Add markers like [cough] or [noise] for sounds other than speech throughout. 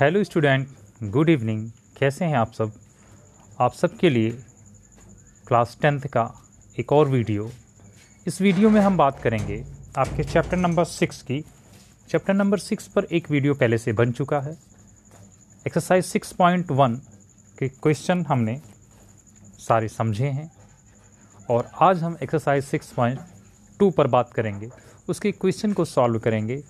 Hello student good evening कैसे हैं आप सब आप सबके लिए क्लास टेंथ का एक और वीडियो इस वीडियो में हम बात करेंगे आपके चैप्टर नंबर सिक्स की चैप्टर नंबर सिक्स पर एक वीडियो पहले से बन चुका है एक्सरसाइज सिक्स पॉइंट वन के क्वेश्चन हमने सारे समझे हैं और आज हम एक्सरसाइज सिक्स पॉइंट टू पर बात करेंगे उसके क्वेश्चन को सॉल्व करेंगे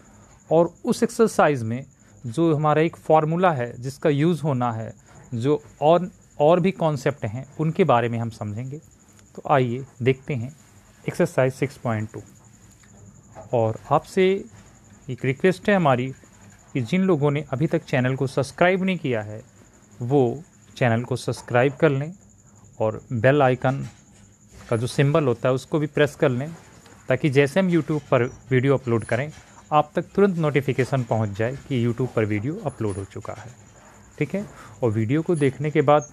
और उस एक्सरसाइज में जो हमारा एक फार्मूला है जिसका यूज़ होना है जो और और भी कॉन्सेप्ट हैं उनके बारे में हम समझेंगे तो आइए देखते हैं एक्सरसाइज 6.2 और आपसे एक रिक्वेस्ट है हमारी कि जिन लोगों ने अभी तक चैनल को सब्सक्राइब नहीं किया है वो चैनल को सब्सक्राइब कर लें और बेल आइकन का जो सिंबल होता है उसको भी प्रेस कर लें ताकि जैसे हम यूट्यूब पर वीडियो अपलोड करें आप तक तुरंत नोटिफिकेशन पहुंच जाए कि यूट्यूब पर वीडियो अपलोड हो चुका है ठीक है और वीडियो को देखने के बाद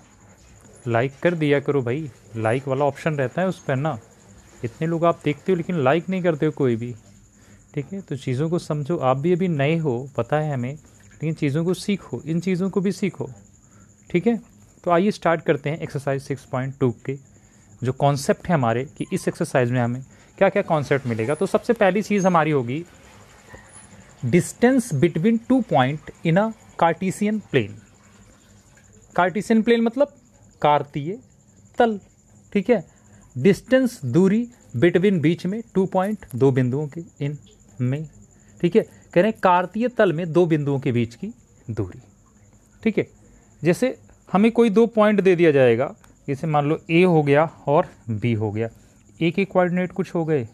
लाइक कर दिया करो भाई लाइक वाला ऑप्शन रहता है उस पर ना इतने लोग आप देखते हो लेकिन लाइक नहीं करते हो कोई भी ठीक है तो चीज़ों को समझो आप भी अभी नए हो पता है हमें लेकिन चीज़ों को सीखो इन चीज़ों को भी सीखो ठीक है तो आइए स्टार्ट करते हैं एक्सरसाइज सिक्स पॉइंट टू के जो कॉन्सेप्ट है हमारे कि इस एक्सरसाइज में हमें क्या क्या कॉन्सेप्ट मिलेगा तो सबसे पहली चीज़ हमारी होगी distance between two point in a cartesian plane cartesian plane मतलब कार्तीय तल ठीक है डिस्टेंस दूरी बिटवीन बीच में टू पॉइंट दो बिंदुओं के इन में ठीक है कह रहे हैं कार्तीय तल में दो बिंदुओं के बीच की दूरी ठीक है जैसे हमें कोई दो पॉइंट दे दिया जाएगा जैसे मान लो ए हो गया और बी हो गया ए के कोऑर्डिनेट कुछ हो गए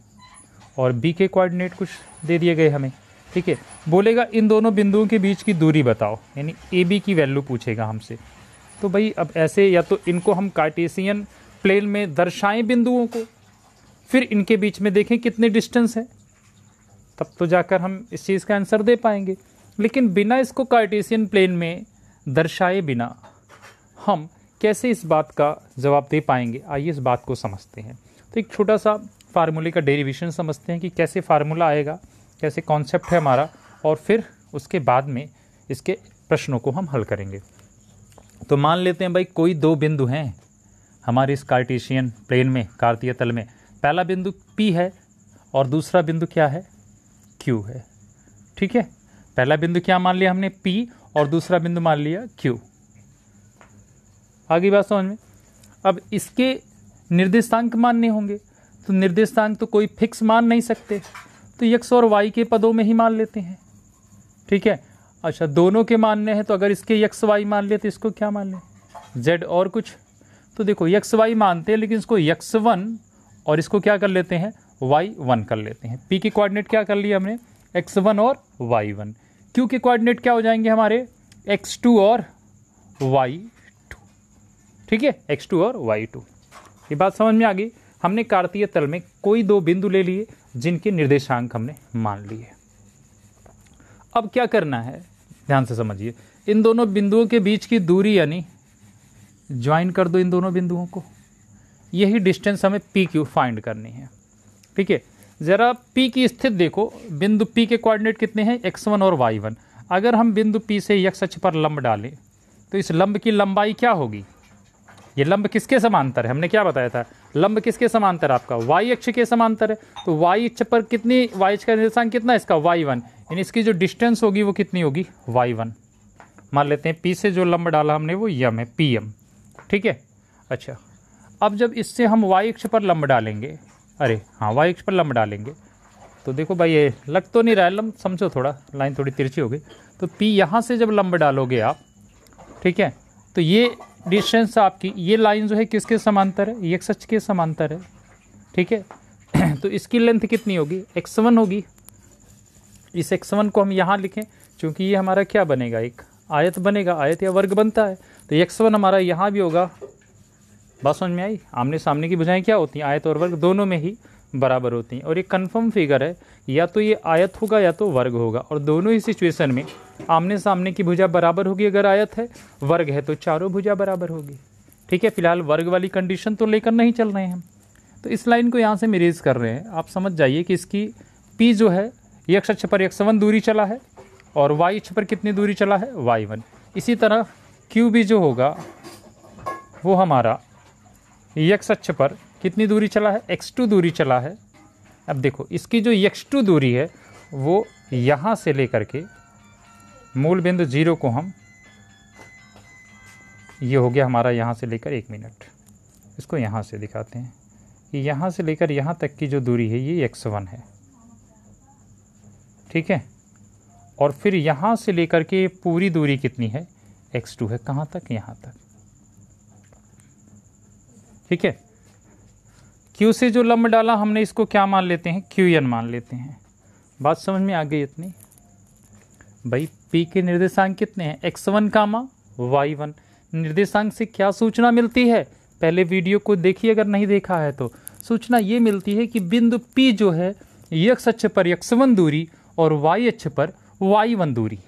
और बी के कोऑर्डिनेट कुछ दे दिए गए हमें ठीक है बोलेगा इन दोनों बिंदुओं के बीच की दूरी बताओ यानी ए बी की वैल्यू पूछेगा हमसे तो भाई अब ऐसे या तो इनको हम कार्टेशियन प्लेन में दर्शाएं बिंदुओं को फिर इनके बीच में देखें कितने डिस्टेंस है तब तो जाकर हम इस चीज़ का आंसर दे पाएंगे लेकिन बिना इसको कार्टेशियन प्लेन में दर्शाए बिना हम कैसे इस बात का जवाब दे पाएंगे आइए इस बात को समझते हैं तो एक छोटा सा फार्मूले का डेरिवेशन समझते हैं कि कैसे फार्मूला आएगा कैसे कॉन्सेप्ट है हमारा और फिर उसके बाद में इसके प्रश्नों को हम हल करेंगे तो मान लेते हैं भाई कोई दो बिंदु हैं हमारे इस कार्टेशियन प्लेन में कार्तीय तल में पहला बिंदु पी है और दूसरा बिंदु क्या है क्यू है ठीक है पहला बिंदु क्या मान लिया हमने पी और दूसरा बिंदु मान लिया क्यू आगे बात समझ में अब इसके निर्देशांक मानने होंगे तो निर्देशांक तो कोई फिक्स मान नहीं सकते तो यक्स और वाई के पदों में ही मान लेते हैं ठीक है अच्छा दोनों के मानने हैं तो अगर इसके यक्स वाई मान ले तो इसको क्या मान लें जेड और कुछ तो देखो यक्स वाई मानते हैं लेकिन इसको यक्स वन और इसको क्या कर लेते हैं वाई वन कर लेते हैं पी के कोऑर्डिनेट क्या कर लिया हमने एक्स वन और वाई वन क्यू के कोऑर्डिनेट क्या हो जाएंगे हमारे एक्स टू और वाई टू ठीक है एक्स टू और वाई टू ये बात समझ में आ गई हमने कार्तीय तल में कोई दो बिंदु ले लिए जिनके निर्देशांक हमने मान लिए अब क्या करना है ध्यान से समझिए इन दोनों बिंदुओं के बीच की दूरी यानी ज्वाइन कर दो इन दोनों बिंदुओं को यही डिस्टेंस हमें पी क्यू फाइंड करनी है ठीक है ज़रा पी की स्थिति देखो बिंदु पी के कोऑर्डिनेट कितने हैं एक्स वन और वाई वन अगर हम बिंदु पी से यक्ष अक्ष पर लंब डालें तो इस लंब की लंबाई क्या होगी ये लंब किसके समांतर है हमने क्या बताया था लंब किसके समांतर आपका वाई अक्ष के समांतर है तो वाई अक्ष पर कितनी वाई अक्ष का निर्देशांक कितना है इसका वाई वन यानी इसकी जो डिस्टेंस होगी वो कितनी होगी वाई वन मान लेते हैं पी से जो लंब डाला हमने वो यम है पी एम ठीक है अच्छा अब जब इससे हम वाई अक्ष पर लंब डालेंगे अरे हाँ वाई अक्ष पर लंब डालेंगे तो देखो भाई ये लग तो नहीं रहा है लंब समझो थोड़ा लाइन थोड़ी तिरछी हो गई तो पी यहाँ से जब लंब डालोगे आप ठीक है तो ये डिस्टेंस आपकी ये लाइन जो है किसके समांतर है एक्स e एच के समांतर है ठीक है [clears throat] तो इसकी लेंथ कितनी होगी एक्स वन होगी इस एक्स वन को हम यहाँ लिखें क्योंकि ये हमारा क्या बनेगा एक आयत बनेगा आयत या वर्ग बनता है तो एक्स वन हमारा यहाँ भी होगा बात समझ में आई आमने सामने की बुझाएँ क्या होती हैं आयत और वर्ग दोनों में ही बराबर होती हैं और ये कन्फर्म फिगर है या तो ये आयत होगा या तो वर्ग होगा और दोनों ही सिचुएशन में आमने सामने की भुजा बराबर होगी अगर आयत है वर्ग है तो चारों भुजा बराबर होगी ठीक है फिलहाल वर्ग वाली कंडीशन तो लेकर नहीं चल रहे हैं हम तो इस लाइन को यहाँ से हम इरेज कर रहे हैं आप समझ जाइए कि इसकी पी जो है यक्ष अक्ष पर यक्षवन दूरी चला है और वाई अक्ष पर कितनी दूरी चला है वाई वन इसी तरह क्यू भी जो होगा वो हमारा यक्ष अक्ष पर कितनी दूरी चला है एक्स टू दूरी चला है अब देखो इसकी जो एक्स टू दूरी है वो यहाँ से लेकर के मूल बिंदु जीरो को हम ये हो गया हमारा यहाँ से लेकर एक मिनट इसको यहाँ से दिखाते हैं कि यहाँ से लेकर यहाँ तक की जो दूरी है ये एक्स वन है ठीक है और फिर यहाँ से लेकर के पूरी दूरी कितनी है एक्स टू है कहाँ तक यहाँ तक ठीक है क्यू से जो लंब डाला हमने इसको क्या मान लेते हैं क्यू एन मान लेते हैं बात समझ में आ गई इतनी भाई पी के निर्देशांक कितने हैं x one comma y one निर्देशांक से क्या सूचना मिलती है पहले वीडियो को देखिए अगर नहीं देखा है तो सूचना ये मिलती है कि बिंदु पी जो है यक्ष अक्ष पर वन दूरी और वाई अक्ष पर वाई वन दूरी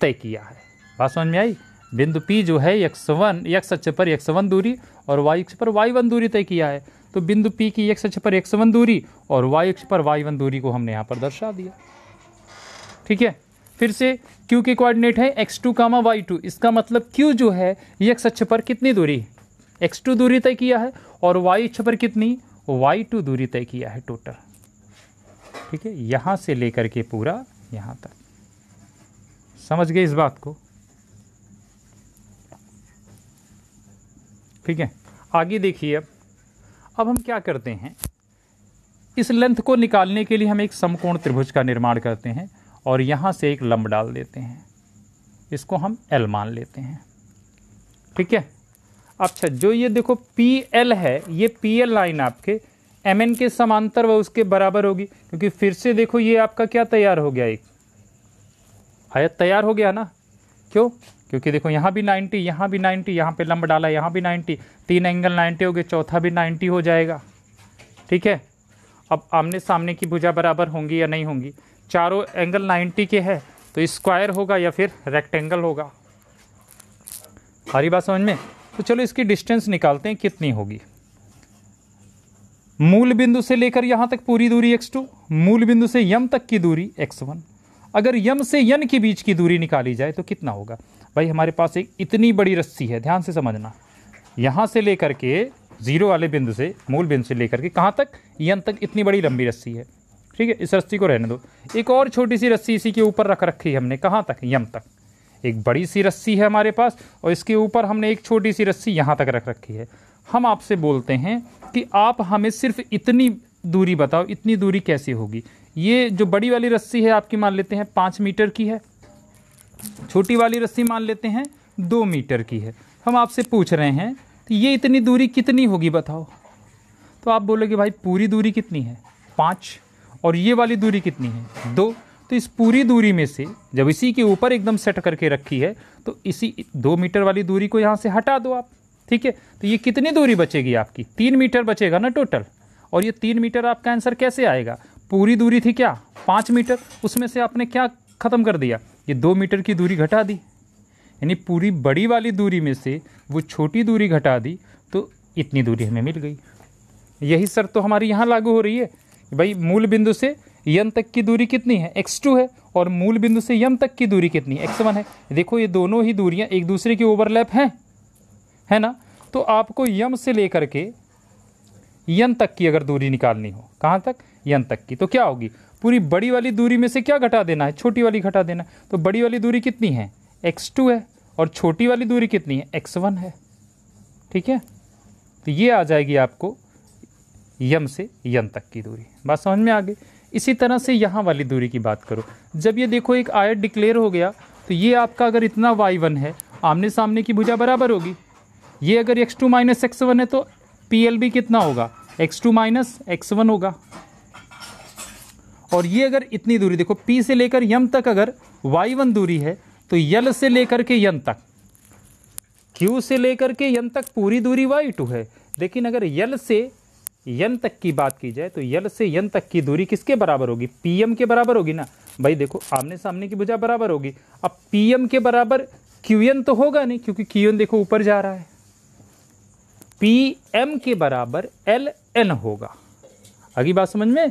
तय किया है बात समझ में आई बिंदु पी जो है यक्षवन यक्ष अक्ष पर वन दूरी और वाई अक्ष पर वाई वन दूरी तय किया है तो बिंदु पी की एक्स अक्ष पर एक्स वन दूरी और वाई अक्ष पर वाई वन दूरी को हमने यहाँ पर दर्शा दिया ठीक है फिर से क्यू के कोऑर्डिनेट है x two comma y two इसका मतलब क्यू जो है एक्स अक्ष पर कितनी दूरी एक्स टू दूरी तय किया है और वाई अक्ष पर कितनी वाई टू दूरी तय किया है टोटल ठीक है यहाँ से लेकर के पूरा यहाँ तक समझ गए इस बात को ठीक है आगे देखिए अब अब हम क्या करते हैं इस लेंथ को निकालने के लिए हम एक समकोण त्रिभुज का निर्माण करते हैं और यहाँ से एक लंब डाल देते हैं इसको हम एल मान लेते हैं ठीक है अच्छा जो ये देखो पी एल है ये पी एल लाइन आपके एम एन के समांतर व उसके बराबर होगी क्योंकि फिर से देखो ये आपका क्या तैयार हो गया एक आयत तैयार हो गया ना क्यों क्योंकि देखो यहाँ भी 90 यहाँ भी 90 यहाँ पे लंब डाला यहाँ भी 90 तीन एंगल 90 हो गए चौथा भी 90 हो जाएगा ठीक है अब आमने सामने की भुजा बराबर होंगी या नहीं होंगी चारों एंगल 90 के है तो स्क्वायर होगा या फिर रेक्टेंगल होगा हरी बात समझ में तो चलो इसकी डिस्टेंस निकालते हैं कितनी होगी मूल बिंदु से लेकर यहाँ तक पूरी दूरी x2 मूल बिंदु से यम तक की दूरी x1 अगर यम से यन के बीच की दूरी निकाली जाए तो कितना होगा भाई हमारे पास एक इतनी बड़ी रस्सी है ध्यान से समझना यहाँ से लेकर के ज़ीरो वाले बिंदु से मूल बिंदु से लेकर के कहाँ तक यन तक इतनी बड़ी लंबी रस्सी है ठीक है इस रस्सी को रहने दो एक और छोटी सी रस्सी इसी के ऊपर रख रखी है हमने कहाँ तक यम तक एक बड़ी सी रस्सी है हमारे पास और इसके ऊपर हमने एक छोटी सी रस्सी यहाँ तक रख रखी है हम आपसे बोलते हैं कि आप हमें सिर्फ इतनी दूरी बताओ इतनी दूरी कैसे होगी ये जो बड़ी वाली रस्सी है आपकी मान लेते हैं पाँच मीटर की है छोटी वाली रस्सी मान लेते हैं दो मीटर की है हम आपसे पूछ रहे हैं तो ये इतनी दूरी कितनी होगी बताओ तो आप बोलोगे भाई पूरी दूरी कितनी है पाँच और ये वाली दूरी कितनी है दो तो इस पूरी दूरी में से जब इसी के ऊपर एकदम सेट करके रखी है तो इसी दो मीटर वाली दूरी को यहाँ से हटा दो आप ठीक है तो ये कितनी दूरी बचेगी आपकी तीन मीटर बचेगा ना टोटल और ये तीन मीटर आपका आंसर कैसे आएगा पूरी दूरी थी क्या पाँच मीटर उसमें से आपने क्या ख़त्म कर दिया ये दो मीटर की दूरी घटा दी यानी पूरी बड़ी वाली दूरी में से वो छोटी दूरी घटा दी तो इतनी दूरी हमें मिल गई यही सर तो हमारी यहाँ लागू हो रही है भाई मूल बिंदु से यम तक की दूरी कितनी है एक्स टू है और मूल बिंदु से यम तक की दूरी कितनी एक्स वन है देखो ये दोनों ही दूरियाँ एक दूसरे की ओवरलैप हैं है ना तो आपको यम से लेकर के यन तक की अगर दूरी निकालनी हो कहाँ तक यन तक की तो क्या होगी पूरी बड़ी वाली दूरी में से क्या घटा देना है छोटी वाली घटा देना है तो बड़ी वाली दूरी कितनी है एक्स टू है और छोटी वाली दूरी कितनी है एक्स वन है ठीक है तो ये आ जाएगी आपको यम से यम तक की दूरी बात समझ में आ गई इसी तरह से यहाँ वाली दूरी की बात करो जब ये देखो एक आयत डिक्लेयर हो गया तो ये आपका अगर इतना वाई वन है आमने सामने की भुजा बराबर होगी ये अगर x two minus x one है तो पी एल बी कितना होगा x two minus x one होगा और ये अगर इतनी दूरी देखो पी से लेकर यम तक अगर वाई वन दूरी है तो यल से लेकर के यम तक क्यू से लेकर के यम तक पूरी दूरी वाई टू है लेकिन अगर यल से यन तक की बात की जाए तो यल से यन तक की दूरी किसके बराबर होगी पीएम के बराबर होगी ना भाई देखो आमने सामने की भुजा बराबर होगी अब पीएम के बराबर क्यूएन तो होगा नहीं क्योंकि क्यूएन देखो ऊपर जा रहा है पीएम के बराबर एल एन होगा अगली बात समझ में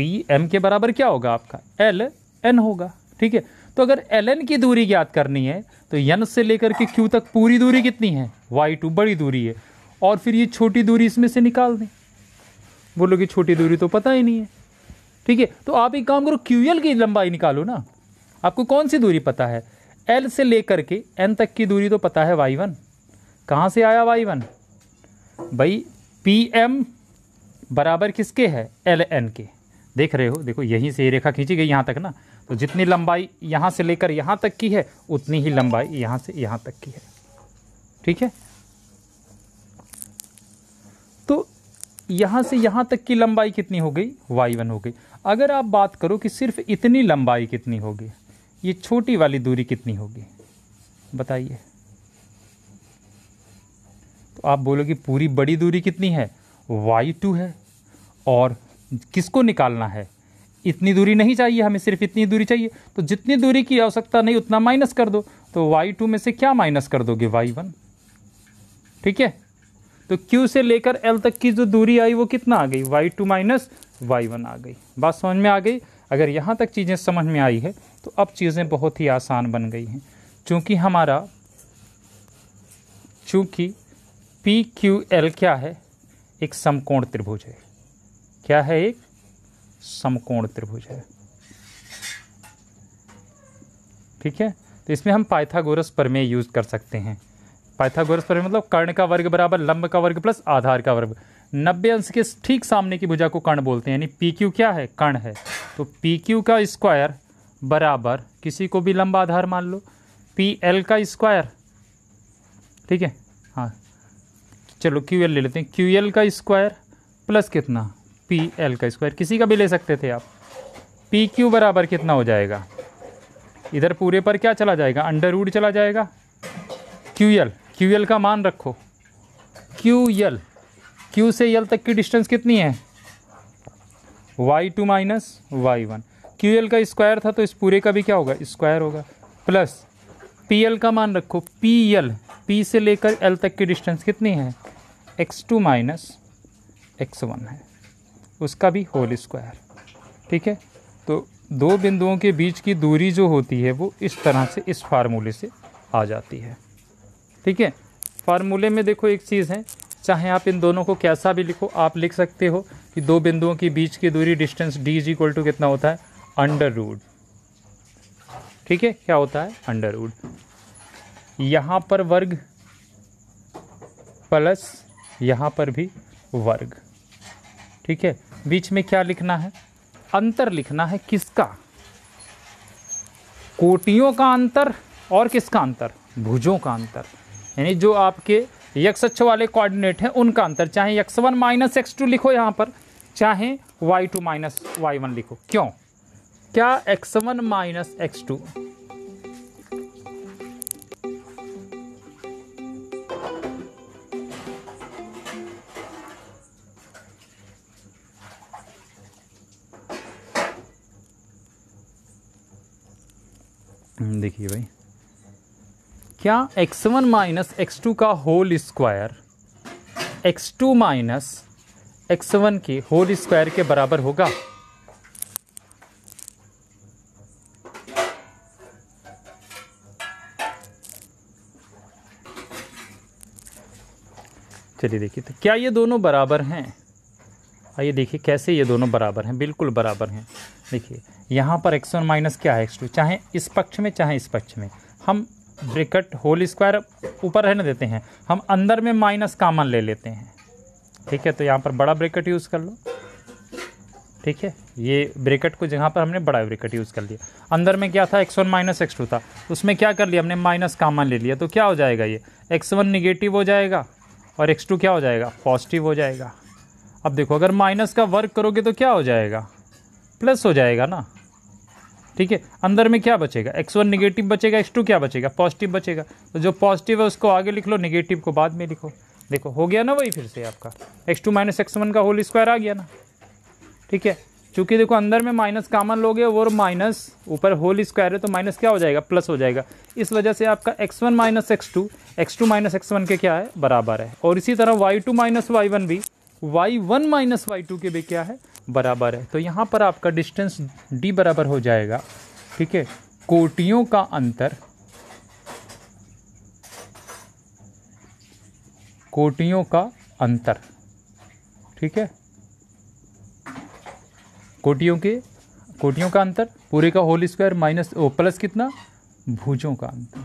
पी एम के बराबर क्या होगा आपका एल एन होगा ठीक है तो अगर एल एन की दूरी ज्ञात करनी है तो यन से लेकर के क्यू तक पूरी दूरी कितनी है वाई टू बड़ी दूरी है और फिर ये छोटी दूरी इसमें से निकाल दें कि छोटी दूरी तो पता ही नहीं है ठीक है तो आप एक काम करो क्यू एल की लंबाई निकालो ना आपको कौन सी दूरी पता है एल से लेकर के एन तक की दूरी तो पता है वाई वन कहाँ से आया वाई वन भाई पी एम बराबर किसके है एल एन के देख रहे हो देखो यहीं से ये रेखा खींची गई यहाँ तक ना तो जितनी लंबाई यहाँ से लेकर यहाँ तक की है उतनी ही लंबाई यहाँ से यहाँ तक की है ठीक है तो यहाँ से यहाँ तक की लंबाई कितनी हो गई वाई वन हो गई अगर आप बात करो कि सिर्फ इतनी लंबाई कितनी होगी ये छोटी वाली दूरी कितनी होगी बताइए तो आप बोलोगे पूरी बड़ी दूरी कितनी है वाई टू है और किसको निकालना है इतनी दूरी नहीं चाहिए हमें सिर्फ इतनी दूरी चाहिए तो जितनी दूरी की आवश्यकता नहीं उतना माइनस कर दो तो वाई टू में से क्या माइनस कर दोगे वाई वन ठीक है तो Q से लेकर L तक की जो दूरी आई वो कितना आ गई y2 टू माइनस वाई आ गई बात समझ में आ गई अगर यहाँ तक चीज़ें समझ में आई है तो अब चीज़ें बहुत ही आसान बन गई हैं चूँकि हमारा चूँकि पी क्यू एल क्या है एक समकोण त्रिभुज है क्या है एक समकोण त्रिभुज है ठीक है तो इसमें हम पाइथागोरस प्रमेय यूज कर सकते हैं पाइथागोरस प्रमेय मतलब कर्ण का वर्ग बराबर लंब का वर्ग प्लस आधार का वर्ग नब्बे अंश के ठीक सामने की भुजा को कर्ण बोलते हैं यानी पी क्यू क्या है कर्ण है तो पी क्यू का स्क्वायर बराबर किसी को भी लंबा आधार मान लो पी एल का स्क्वायर ठीक है हाँ चलो क्यू एल ले लेते हैं क्यू एल का स्क्वायर प्लस कितना पी एल का स्क्वायर किसी का भी ले सकते थे आप पी क्यू बराबर कितना हो जाएगा इधर पूरे पर क्या चला जाएगा अंडर रूड चला जाएगा क्यू एल क्यू एल का मान रखो क्यू एल क्यू से यल तक की डिस्टेंस कितनी है y two minus y one Q L का स्क्वायर था तो इस पूरे का भी क्या होगा स्क्वायर होगा प्लस पी एल का मान रखो पी एल पी से लेकर एल तक की डिस्टेंस कितनी है x two minus x one है उसका भी होल स्क्वायर ठीक है तो दो बिंदुओं के बीच की दूरी जो होती है वो इस तरह से इस फार्मूले से आ जाती है ठीक है फार्मूले में देखो एक चीज़ है चाहे आप इन दोनों को कैसा भी लिखो आप लिख सकते हो कि दो बिंदुओं के बीच की दूरी distance D is equal to कितना होता है अंडर रूड ठीक है क्या होता है अंडर रूड यहाँ पर वर्ग प्लस यहाँ पर भी वर्ग ठीक है बीच में क्या लिखना है अंतर लिखना है किसका कोटियों का अंतर और किसका अंतर भुजों का अंतर यानी जो आपके यक्ष अक्ष वाले कोऑर्डिनेट हैं उनका अंतर चाहे x one minus x two लिखो यहाँ पर चाहे y two minus y one लिखो क्यों क्या x one minus x two क्या x1 वन माइनस एक्स का whole square x2 minus x के होल स्क्वायर के बराबर होगा चलिए देखिए तो क्या ये दोनों बराबर हैं आइए देखिए कैसे ये दोनों बराबर हैं बिल्कुल बराबर हैं देखिए यहाँ पर एक्स वन माइनस क्या है एक्स टू चाहे इस पक्ष में चाहे इस पक्ष में हम ब्रेकट होल स्क्वायर ऊपर रहने देते हैं हम अंदर में माइनस कामन ले लेते हैं ठीक है तो यहाँ पर बड़ा ब्रेकट यूज़ कर लो ठीक है ये ब्रेकट को जहाँ पर हमने बड़ा ब्रेकट यूज़ कर लिया अंदर में क्या था x one minus x two था उसमें क्या कर लिया हमने माइनस कामन ले लिया तो क्या हो जाएगा ये एक्स वन निगेटिव हो जाएगा और एक्स टू क्या हो जाएगा पॉजिटिव हो जाएगा अब देखो अगर माइनस का वर्क करोगे तो क्या हो जाएगा प्लस हो जाएगा ना ठीक है अंदर में क्या बचेगा एक्स वन निगेटिव बचेगा एक्स टू क्या बचेगा पॉजिटिव बचेगा तो जो पॉजिटिव है उसको आगे लिख लो निगेटिव को बाद में लिखो देखो हो गया ना वही फिर से आपका x two minus x one का होल स्क्वायर आ गया ना ठीक है चूंकि देखो अंदर में माइनस कामन लोगे और माइनस ऊपर होल स्क्वायर है तो माइनस क्या हो जाएगा प्लस हो जाएगा इस वजह से आपका x one minus x two x two minus x one के क्या है बराबर है और इसी तरह y two minus y one भी y one minus y two के भी क्या है बराबर है तो यहाँ पर आपका डिस्टेंस डी बराबर हो जाएगा ठीक है कोटियों का अंतर कोटियों का अंतर ठीक है कोटियों के कोटियों का अंतर पूरे का होल स्क्वायर माइनस प्लस कितना भुजों का अंतर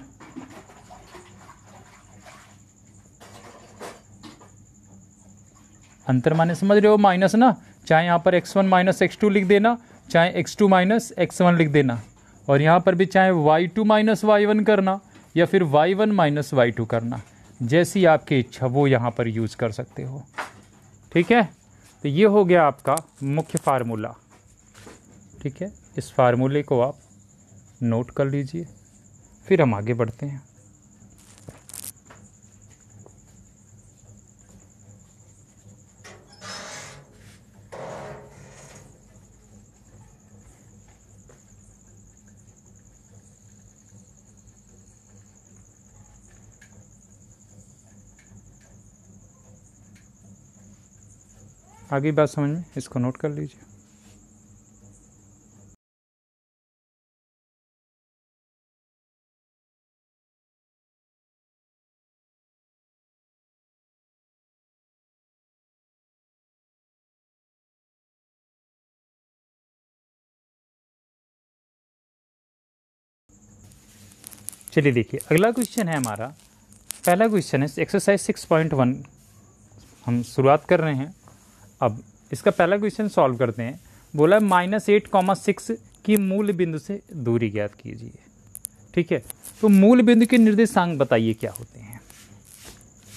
अंतर माने समझ रहे हो माइनस ना चाहे यहाँ पर x1 वन माइनस एक्स लिख देना चाहे x2 टू माइनस एक्स लिख देना और यहाँ पर भी चाहे y2 टू माइनस वाई करना या फिर y1 वन माइनस वाई करना जैसी आपकी इच्छा वो यहाँ पर यूज़ कर सकते हो ठीक है तो ये हो गया आपका मुख्य फार्मूला ठीक है इस फार्मूले को आप नोट कर लीजिए फिर हम आगे बढ़ते हैं आगे बात समझ में इसको नोट कर लीजिए चलिए देखिए अगला क्वेश्चन है हमारा पहला क्वेश्चन है एक्सरसाइज सिक्स पॉइंट वन हम शुरुआत कर रहे हैं अब इसका पहला क्वेश्चन सॉल्व करते हैं बोला माइनस एट कॉमा सिक्स की मूल बिंदु से दूरी ज्ञात कीजिए ठीक है तो मूल बिंदु के निर्देशांक बताइए क्या होते हैं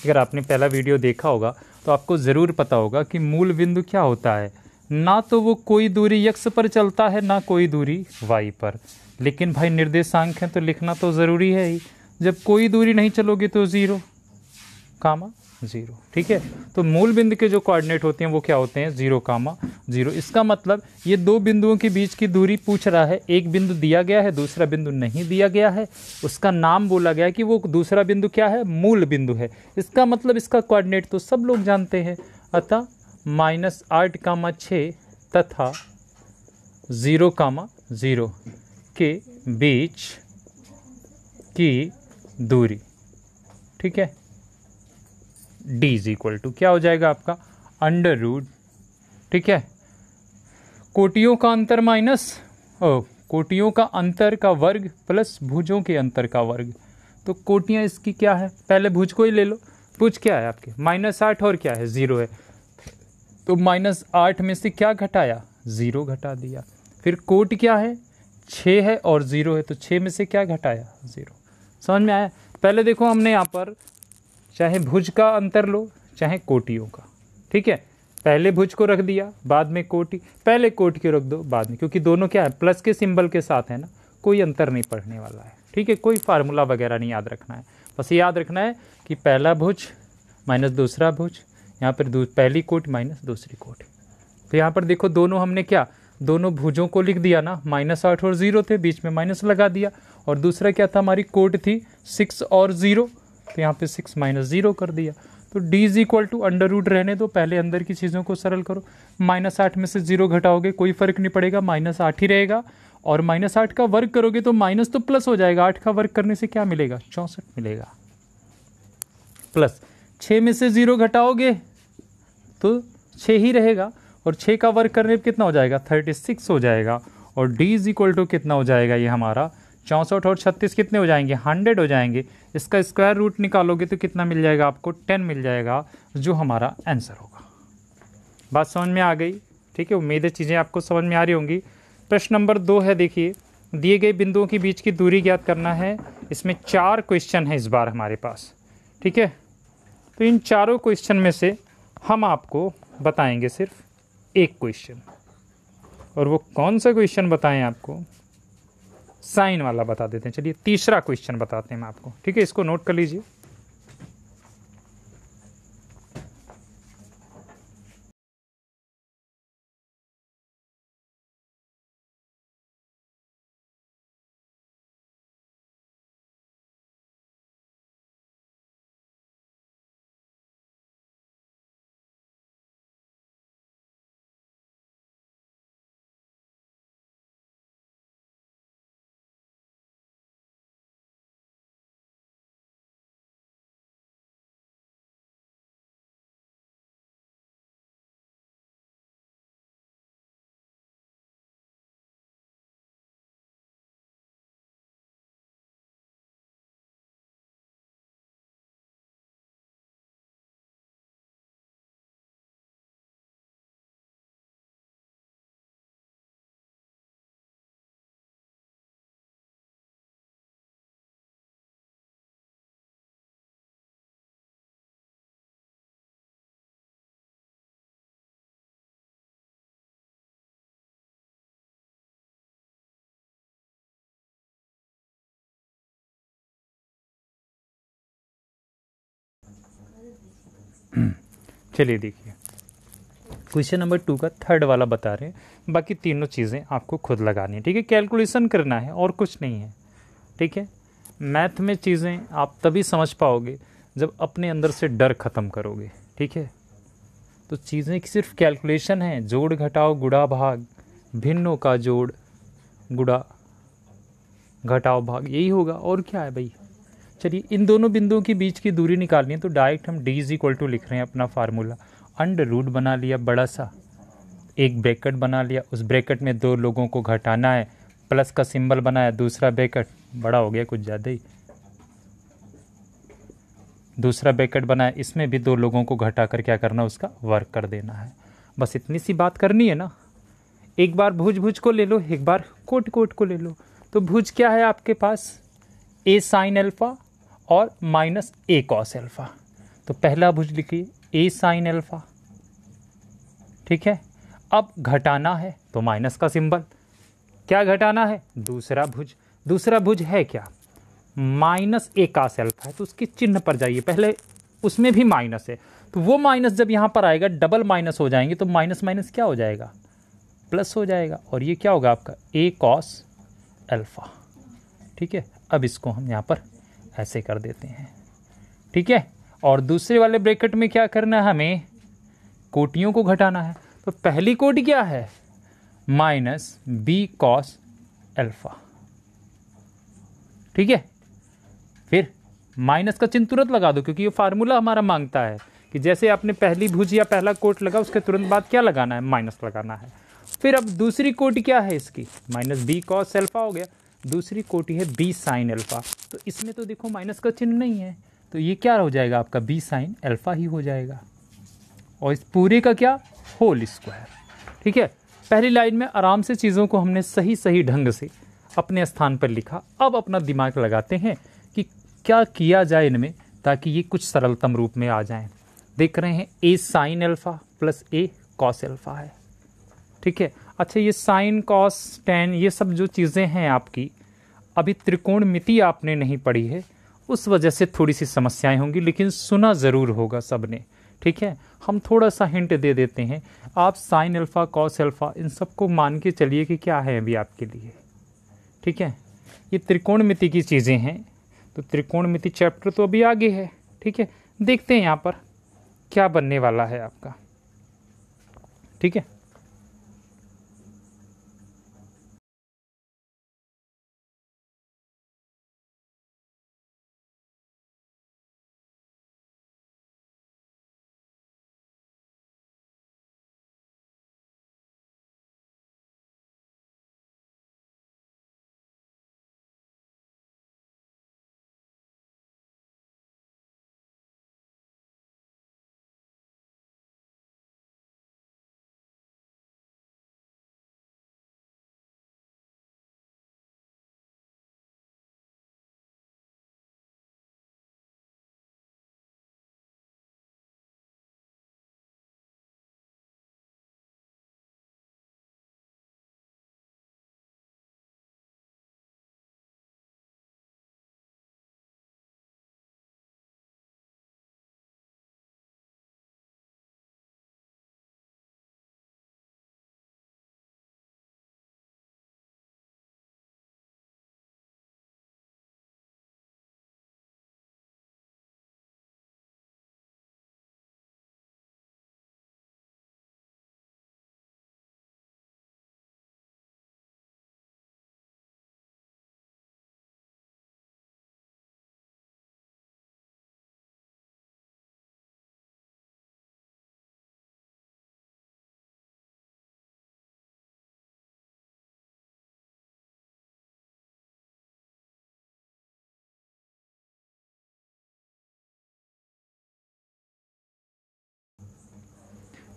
अगर आपने पहला वीडियो देखा होगा तो आपको ज़रूर पता होगा कि मूल बिंदु क्या होता है ना तो वो कोई दूरी यक्स पर चलता है ना कोई दूरी वाई पर लेकिन भाई निर्देशांक है तो लिखना तो ज़रूरी है ही जब कोई दूरी नहीं चलोगे तो ज़ीरो कामा ज़ीरो ठीक है तो मूल बिंदु के जो कोऑर्डिनेट होते हैं वो क्या होते हैं ज़ीरो कामा ज़ीरो इसका मतलब ये दो बिंदुओं के बीच की दूरी पूछ रहा है एक बिंदु दिया गया है दूसरा बिंदु नहीं दिया गया है उसका नाम बोला गया कि वो दूसरा बिंदु क्या है मूल बिंदु है इसका मतलब इसका कोऑर्डिनेट तो सब लोग जानते हैं अतः माइनस आठ कामा छः तथा ज़ीरो कामा ज़ीरो के बीच की दूरी ठीक है डी इज इक्वल टू क्या हो जाएगा आपका अंडर रूट ठीक है कोटियों का अंतर माइनस ओ कोटियों का अंतर का वर्ग प्लस भुजों के अंतर का वर्ग तो कोटियां इसकी क्या है पहले भुज को ही ले लो भुज क्या है आपके माइनस आठ और क्या है ज़ीरो है तो माइनस आठ में से क्या घटाया ज़ीरो घटा दिया फिर कोट क्या है छः है और ज़ीरो है तो छः में से क्या घटाया ज़ीरो समझ में आया पहले देखो हमने यहाँ पर चाहे भुज का अंतर लो चाहे कोटियों का ठीक है पहले भुज को रख दिया बाद में कोटि पहले कोट को रख दो बाद में क्योंकि दोनों क्या है प्लस के सिंबल के साथ है ना कोई अंतर नहीं पढ़ने वाला है ठीक है कोई फार्मूला वगैरह नहीं याद रखना है बस याद रखना है कि पहला भुज माइनस दूसरा भुज यहाँ पर पहली कोट माइनस दूसरी कोट तो यहाँ पर देखो दोनों हमने क्या दोनों भुजों को लिख दिया ना माइनस आठ और ज़ीरो थे बीच में माइनस लगा दिया और दूसरा क्या था हमारी कोट थी सिक्स और ज़ीरो तो यहाँ पे सिक्स माइनस ज़ीरो कर दिया तो D is equal to under root रहने दो पहले अंदर की चीज़ों को सरल करो माइनस आठ में से जीरो घटाओगे कोई फर्क नहीं पड़ेगा माइनस आठ ही रहेगा और माइनस आठ का वर्क करोगे तो माइनस तो प्लस हो जाएगा आठ का वर्क करने से क्या मिलेगा चौंसठ मिलेगा प्लस छः में से ज़ीरो घटाओगे तो छः ही रहेगा और छः का वर्क करने पर कितना हो जाएगा थर्टी सिक्स हो जाएगा और डी इज इक्वल टू कितना हो जाएगा ये हमारा चौंसठ और छत्तीस कितने हो जाएंगे हंड्रेड हो जाएंगे इसका स्क्वायर रूट निकालोगे तो कितना मिल जाएगा आपको टेन मिल जाएगा जो हमारा आंसर होगा बात समझ में आ गई ठीक है उम्मीद है चीज़ें आपको समझ में आ रही होंगी प्रश्न नंबर दो है देखिए दिए गए बिंदुओं के बीच की दूरी ज्ञात करना है इसमें चार क्वेश्चन है इस बार हमारे पास ठीक है तो इन चारों क्वेश्चन में से हम आपको बताएंगे सिर्फ एक क्वेश्चन और वो कौन सा क्वेश्चन बताएं आपको साइन वाला बता देते हैं चलिए तीसरा क्वेश्चन बताते हैं हम आपको ठीक है इसको नोट कर लीजिए हम्म। चलिए देखिए क्वेश्चन नंबर टू का थर्ड वाला बता रहे हैं बाकी तीनों चीज़ें आपको खुद लगानी है ठीक है कैलकुलेशन करना है और कुछ नहीं है ठीक है मैथ में चीज़ें आप तभी समझ पाओगे जब अपने अंदर से डर ख़त्म करोगे ठीक है तो चीज़ें सिर्फ कैलकुलेशन है जोड़ घटाओ गुड़ा भाग भिन्नों का जोड़ गुड़ा घटाओ भाग यही होगा और क्या है भाई चलिए इन दोनों बिंदुओं के बीच की दूरी निकालनी है तो डायरेक्ट हम डी इज इक्वल टू लिख रहे हैं अपना फार्मूला अंडर रूट बना लिया बड़ा सा एक ब्रैकेट बना लिया उस ब्रैकेट में दो लोगों को घटाना है प्लस का सिंबल बनाया दूसरा ब्रैकेट बड़ा हो गया कुछ ज़्यादा ही दूसरा ब्रैकेट बनाया इसमें भी दो लोगों को घटा कर क्या करना उसका वर्क कर देना है बस इतनी सी बात करनी है ना एक बार भुज भुज को ले लो एक बार कोट कोट को ले लो तो भुज क्या है आपके पास ए साइन अल्फ़ा और माइनस ए कॉस एल्फ़ा तो पहला भुज लिखिए ए साइन एल्फ़ा ठीक है अब घटाना है तो माइनस का सिंबल क्या घटाना है दूसरा भुज दूसरा भुज है क्या माइनस ए का सेल्फ है तो उसके चिन्ह पर जाइए पहले उसमें भी माइनस है तो वो माइनस जब यहाँ पर आएगा डबल माइनस हो जाएंगे तो माइनस माइनस क्या हो जाएगा प्लस हो जाएगा और ये क्या होगा आपका ए कॉस एल्फा ठीक है अब इसको हम यहाँ पर ऐसे कर देते हैं ठीक है और दूसरे वाले ब्रैकेट में क्या करना है हमें कोटियों को घटाना है तो पहली कोटि क्या है माइनस बी कॉस एल्फा ठीक है फिर माइनस का चिन्ह तुरंत लगा दो क्योंकि ये फार्मूला हमारा मांगता है कि जैसे आपने पहली भुज या पहला कोट लगा उसके तुरंत बाद क्या लगाना है माइनस लगाना है फिर अब दूसरी कोट क्या है इसकी माइनस बी कॉस एल्फा हो गया दूसरी कोटी है बी साइन अल्फ़ा तो इसमें तो देखो माइनस का चिन्ह नहीं है तो ये क्या हो जाएगा आपका बी साइन अल्फ़ा ही हो जाएगा और इस पूरे का क्या होल स्क्वायर ठीक है पहली लाइन में आराम से चीज़ों को हमने सही सही ढंग से अपने स्थान पर लिखा अब अपना दिमाग लगाते हैं कि क्या किया जाए इनमें ताकि ये कुछ सरलतम रूप में आ जाएं देख रहे हैं A sine alpha plus A cos alpha है ठीक है अच्छा ये साइन कॉस टेन ये सब जो चीज़ें हैं आपकी अभी त्रिकोण मिति आपने नहीं पढ़ी है उस वजह से थोड़ी सी समस्याएं होंगी लेकिन सुना ज़रूर होगा सब ने ठीक है हम थोड़ा सा हिंट दे देते हैं आप साइन अल्फ़ा कॉस अल्फ़ा इन सबको मान के चलिए कि क्या है अभी आपके लिए ठीक है ये त्रिकोण मिति की चीज़ें हैं तो त्रिकोण मिति चैप्टर तो अभी आगे है ठीक है देखते हैं यहाँ पर क्या बनने वाला है आपका ठीक है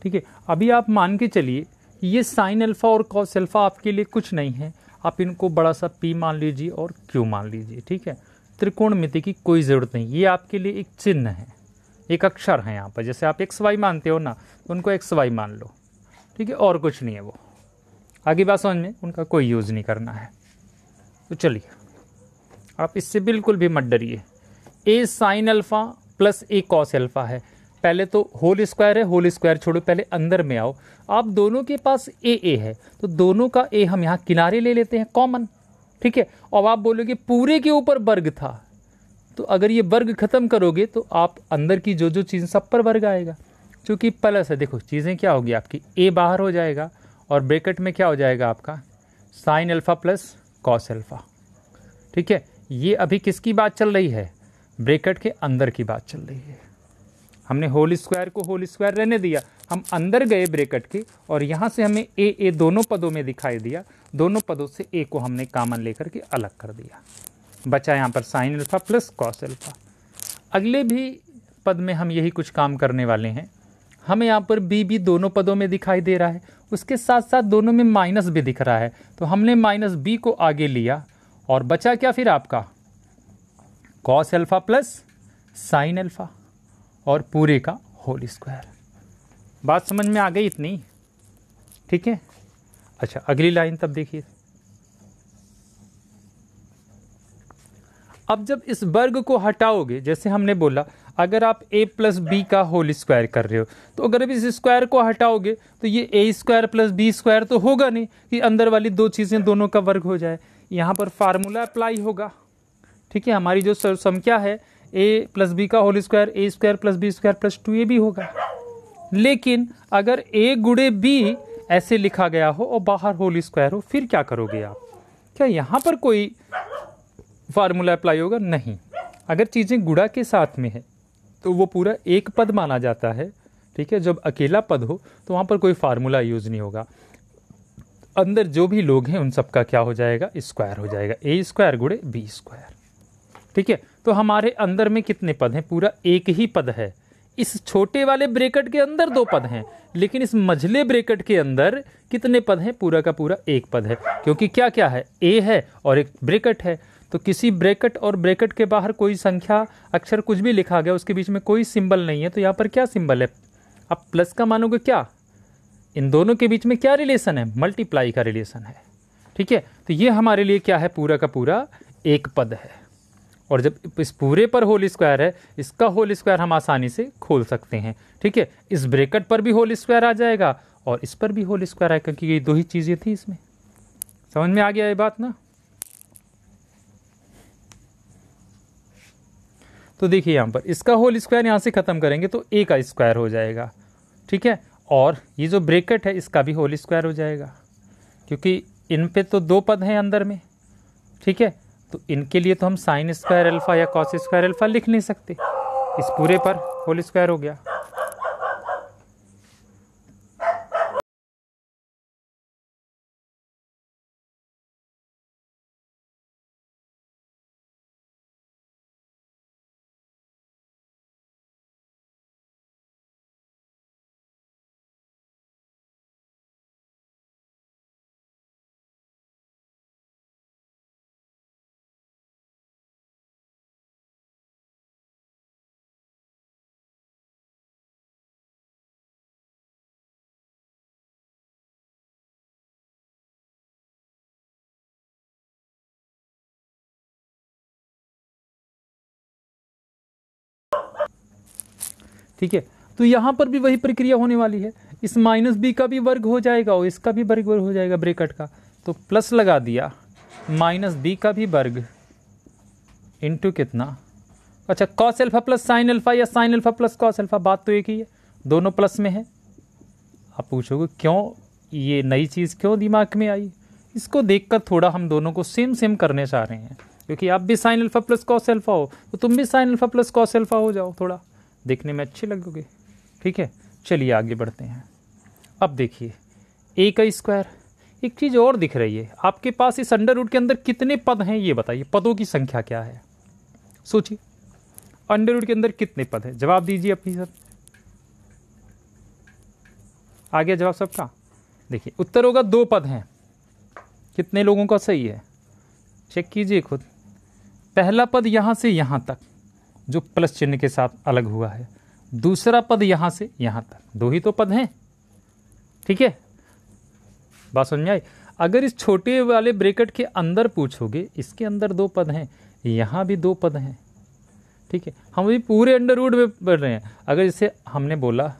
ठीक है अभी आप मान के चलिए ये साइन अल्फ़ा और कॉस अल्फ़ा आपके लिए कुछ नहीं है आप इनको बड़ा सा पी मान लीजिए और क्यू मान लीजिए ठीक है त्रिकोण मिति की कोई ज़रूरत नहीं ये आपके लिए एक चिन्ह है एक अक्षर है यहाँ पर जैसे आप एक्स वाई मानते हो ना तो उनको एक्स वाई मान लो ठीक है और कुछ नहीं है वो आगे बात समझ में उनका कोई यूज़ नहीं करना है तो चलिए आप इससे बिल्कुल भी मत डरिए A sine alpha plus A cos alpha है पहले तो होल स्क्वायर है होल स्क्वायर छोड़ो पहले अंदर में आओ आप दोनों के पास ए ए है तो दोनों का ए हम यहाँ किनारे ले लेते हैं कॉमन ठीक है अब आप बोलोगे पूरे के ऊपर वर्ग था तो अगर ये वर्ग खत्म करोगे तो आप अंदर की जो जो चीज़ सब पर वर्ग आएगा क्योंकि प्लस है देखो चीज़ें क्या होगी आपकी ए बाहर हो जाएगा और ब्रेकेट में क्या हो जाएगा आपका sine alpha plus cos alpha ठीक है ये अभी किसकी बात चल रही है ब्रेकेट के अंदर की बात चल रही है हमने होल स्क्वायर को होल स्क्वायर रहने दिया हम अंदर गए ब्रेकट के और यहाँ से हमें ए ए दोनों पदों में दिखाई दिया दोनों पदों से ए को हमने कामन लेकर के अलग कर दिया बचा यहाँ पर sine alpha plus cos alpha अगले भी पद में हम यही कुछ काम करने वाले हैं हमें यहाँ पर बी भी दोनों पदों में दिखाई दे रहा है उसके साथ साथ दोनों में माइनस भी दिख रहा है तो हमने माइनस बी को आगे लिया और बचा क्या फिर आपका cos alpha plus sine alpha और पूरे का होल स्क्वायर बात समझ में आ गई इतनी ठीक है अच्छा अगली लाइन तब देखिए अब जब इस वर्ग को हटाओगे जैसे हमने बोला अगर आप a प्लस बी का होल स्क्वायर कर रहे हो तो अगर अब इस स्क्वायर को हटाओगे तो ये A square plus B square तो होगा नहीं कि अंदर वाली दो चीज़ें दोनों का वर्ग हो जाए यहाँ पर फार्मूला अप्लाई होगा ठीक है हमारी जो संख्या है ए प्लस बी का whole square A square plus B square plus two A भी होगा लेकिन अगर ए गुड़े बी ऐसे लिखा गया हो और बाहर होल स्क्वायर हो फिर क्या करोगे आप क्या यहाँ पर कोई फार्मूला अप्लाई होगा नहीं अगर चीज़ें गुड़ा के साथ में है तो वो पूरा एक पद माना जाता है ठीक है जब अकेला पद हो तो वहाँ पर कोई फार्मूला यूज़ नहीं होगा अंदर जो भी लोग हैं उन सबका क्या हो जाएगा स्क्वायर हो जाएगा ए स्क्वायर गुड़े बी स्क्वायर ठीक है तो हमारे अंदर में कितने पद हैं पूरा एक ही पद है इस छोटे वाले ब्रेकेट के अंदर दो पद हैं लेकिन इस मझले ब्रेकेट के अंदर कितने पद हैं पूरा का पूरा एक पद है क्योंकि क्या क्या है ए है और एक ब्रेकेट है तो किसी ब्रेकेट और ब्रेकेट के बाहर कोई संख्या अक्षर कुछ भी लिखा गया उसके बीच में कोई सिंबल नहीं है तो यहाँ पर क्या सिंबल है आप प्लस का मानोगे क्या इन दोनों के बीच में क्या रिलेशन है मल्टीप्लाई का रिलेशन है ठीक है तो ये हमारे लिए क्या है पूरा का पूरा एक पद है और जब इस पूरे पर होल स्क्वायर है इसका होल स्क्वायर हम आसानी से खोल सकते हैं ठीक है इस ब्रेकट पर भी होल स्क्वायर आ जाएगा और इस पर भी होल स्क्वायर आएगा क्योंकि ये दो ही चीज़ें थी इसमें समझ में आ गया ये बात ना तो देखिए यहाँ पर इसका होल स्क्वायर यहाँ से ख़त्म करेंगे तो ए का स्क्वायर हो जाएगा ठीक है और ये जो ब्रेकेट है इसका भी होल स्क्वायर हो जाएगा क्योंकि इन पे तो दो पद हैं अंदर में ठीक है तो इनके लिए तो हम साइन स्क्वायर अल्फ़ा या कॉस स्क्वायर अल्फ़ा लिख नहीं सकते इस पूरे पर होल स्क्वायर हो गया ठीक है तो यहाँ पर भी वही प्रक्रिया होने वाली है इस माइनस बी का भी वर्ग हो जाएगा और इसका भी वर्ग हो जाएगा ब्रेकट का तो प्लस लगा दिया माइनस बी का भी वर्ग इंटू कितना अच्छा cos alpha plus sine alpha या sine alpha plus cos alpha बात तो एक ही है दोनों प्लस में है आप पूछोगे क्यों ये नई चीज़ क्यों दिमाग में आई इसको देखकर थोड़ा हम दोनों को सेम सेम करने चाह रहे हैं क्योंकि आप भी sine alpha plus cos alpha हो तो तुम भी sine alpha plus cos alpha हो जाओ थोड़ा देखने में अच्छे लगोगे ठीक है चलिए आगे बढ़ते हैं अब देखिए ए का स्क्वायर एक चीज़ और दिख रही है आपके पास इस अंडर रूट के अंदर कितने पद हैं ये बताइए पदों की संख्या क्या है सोचिए अंडर रूट के अंदर कितने पद हैं जवाब दीजिए अपनी सर आ गया जवाब सबका देखिए उत्तर होगा दो पद हैं कितने लोगों का सही है चेक कीजिए खुद पहला पद यहाँ से यहाँ तक जो प्लस चिन्ह के साथ अलग हुआ है दूसरा पद यहां से यहां तक दो ही तो पद हैं ठीक है बात समझ आई अगर इस छोटे वाले ब्रेकेट के अंदर पूछोगे इसके अंदर दो पद हैं यहां भी दो पद हैं ठीक है हम अभी पूरे अंडर रूड में पढ़ रहे हैं अगर इसे हमने बोला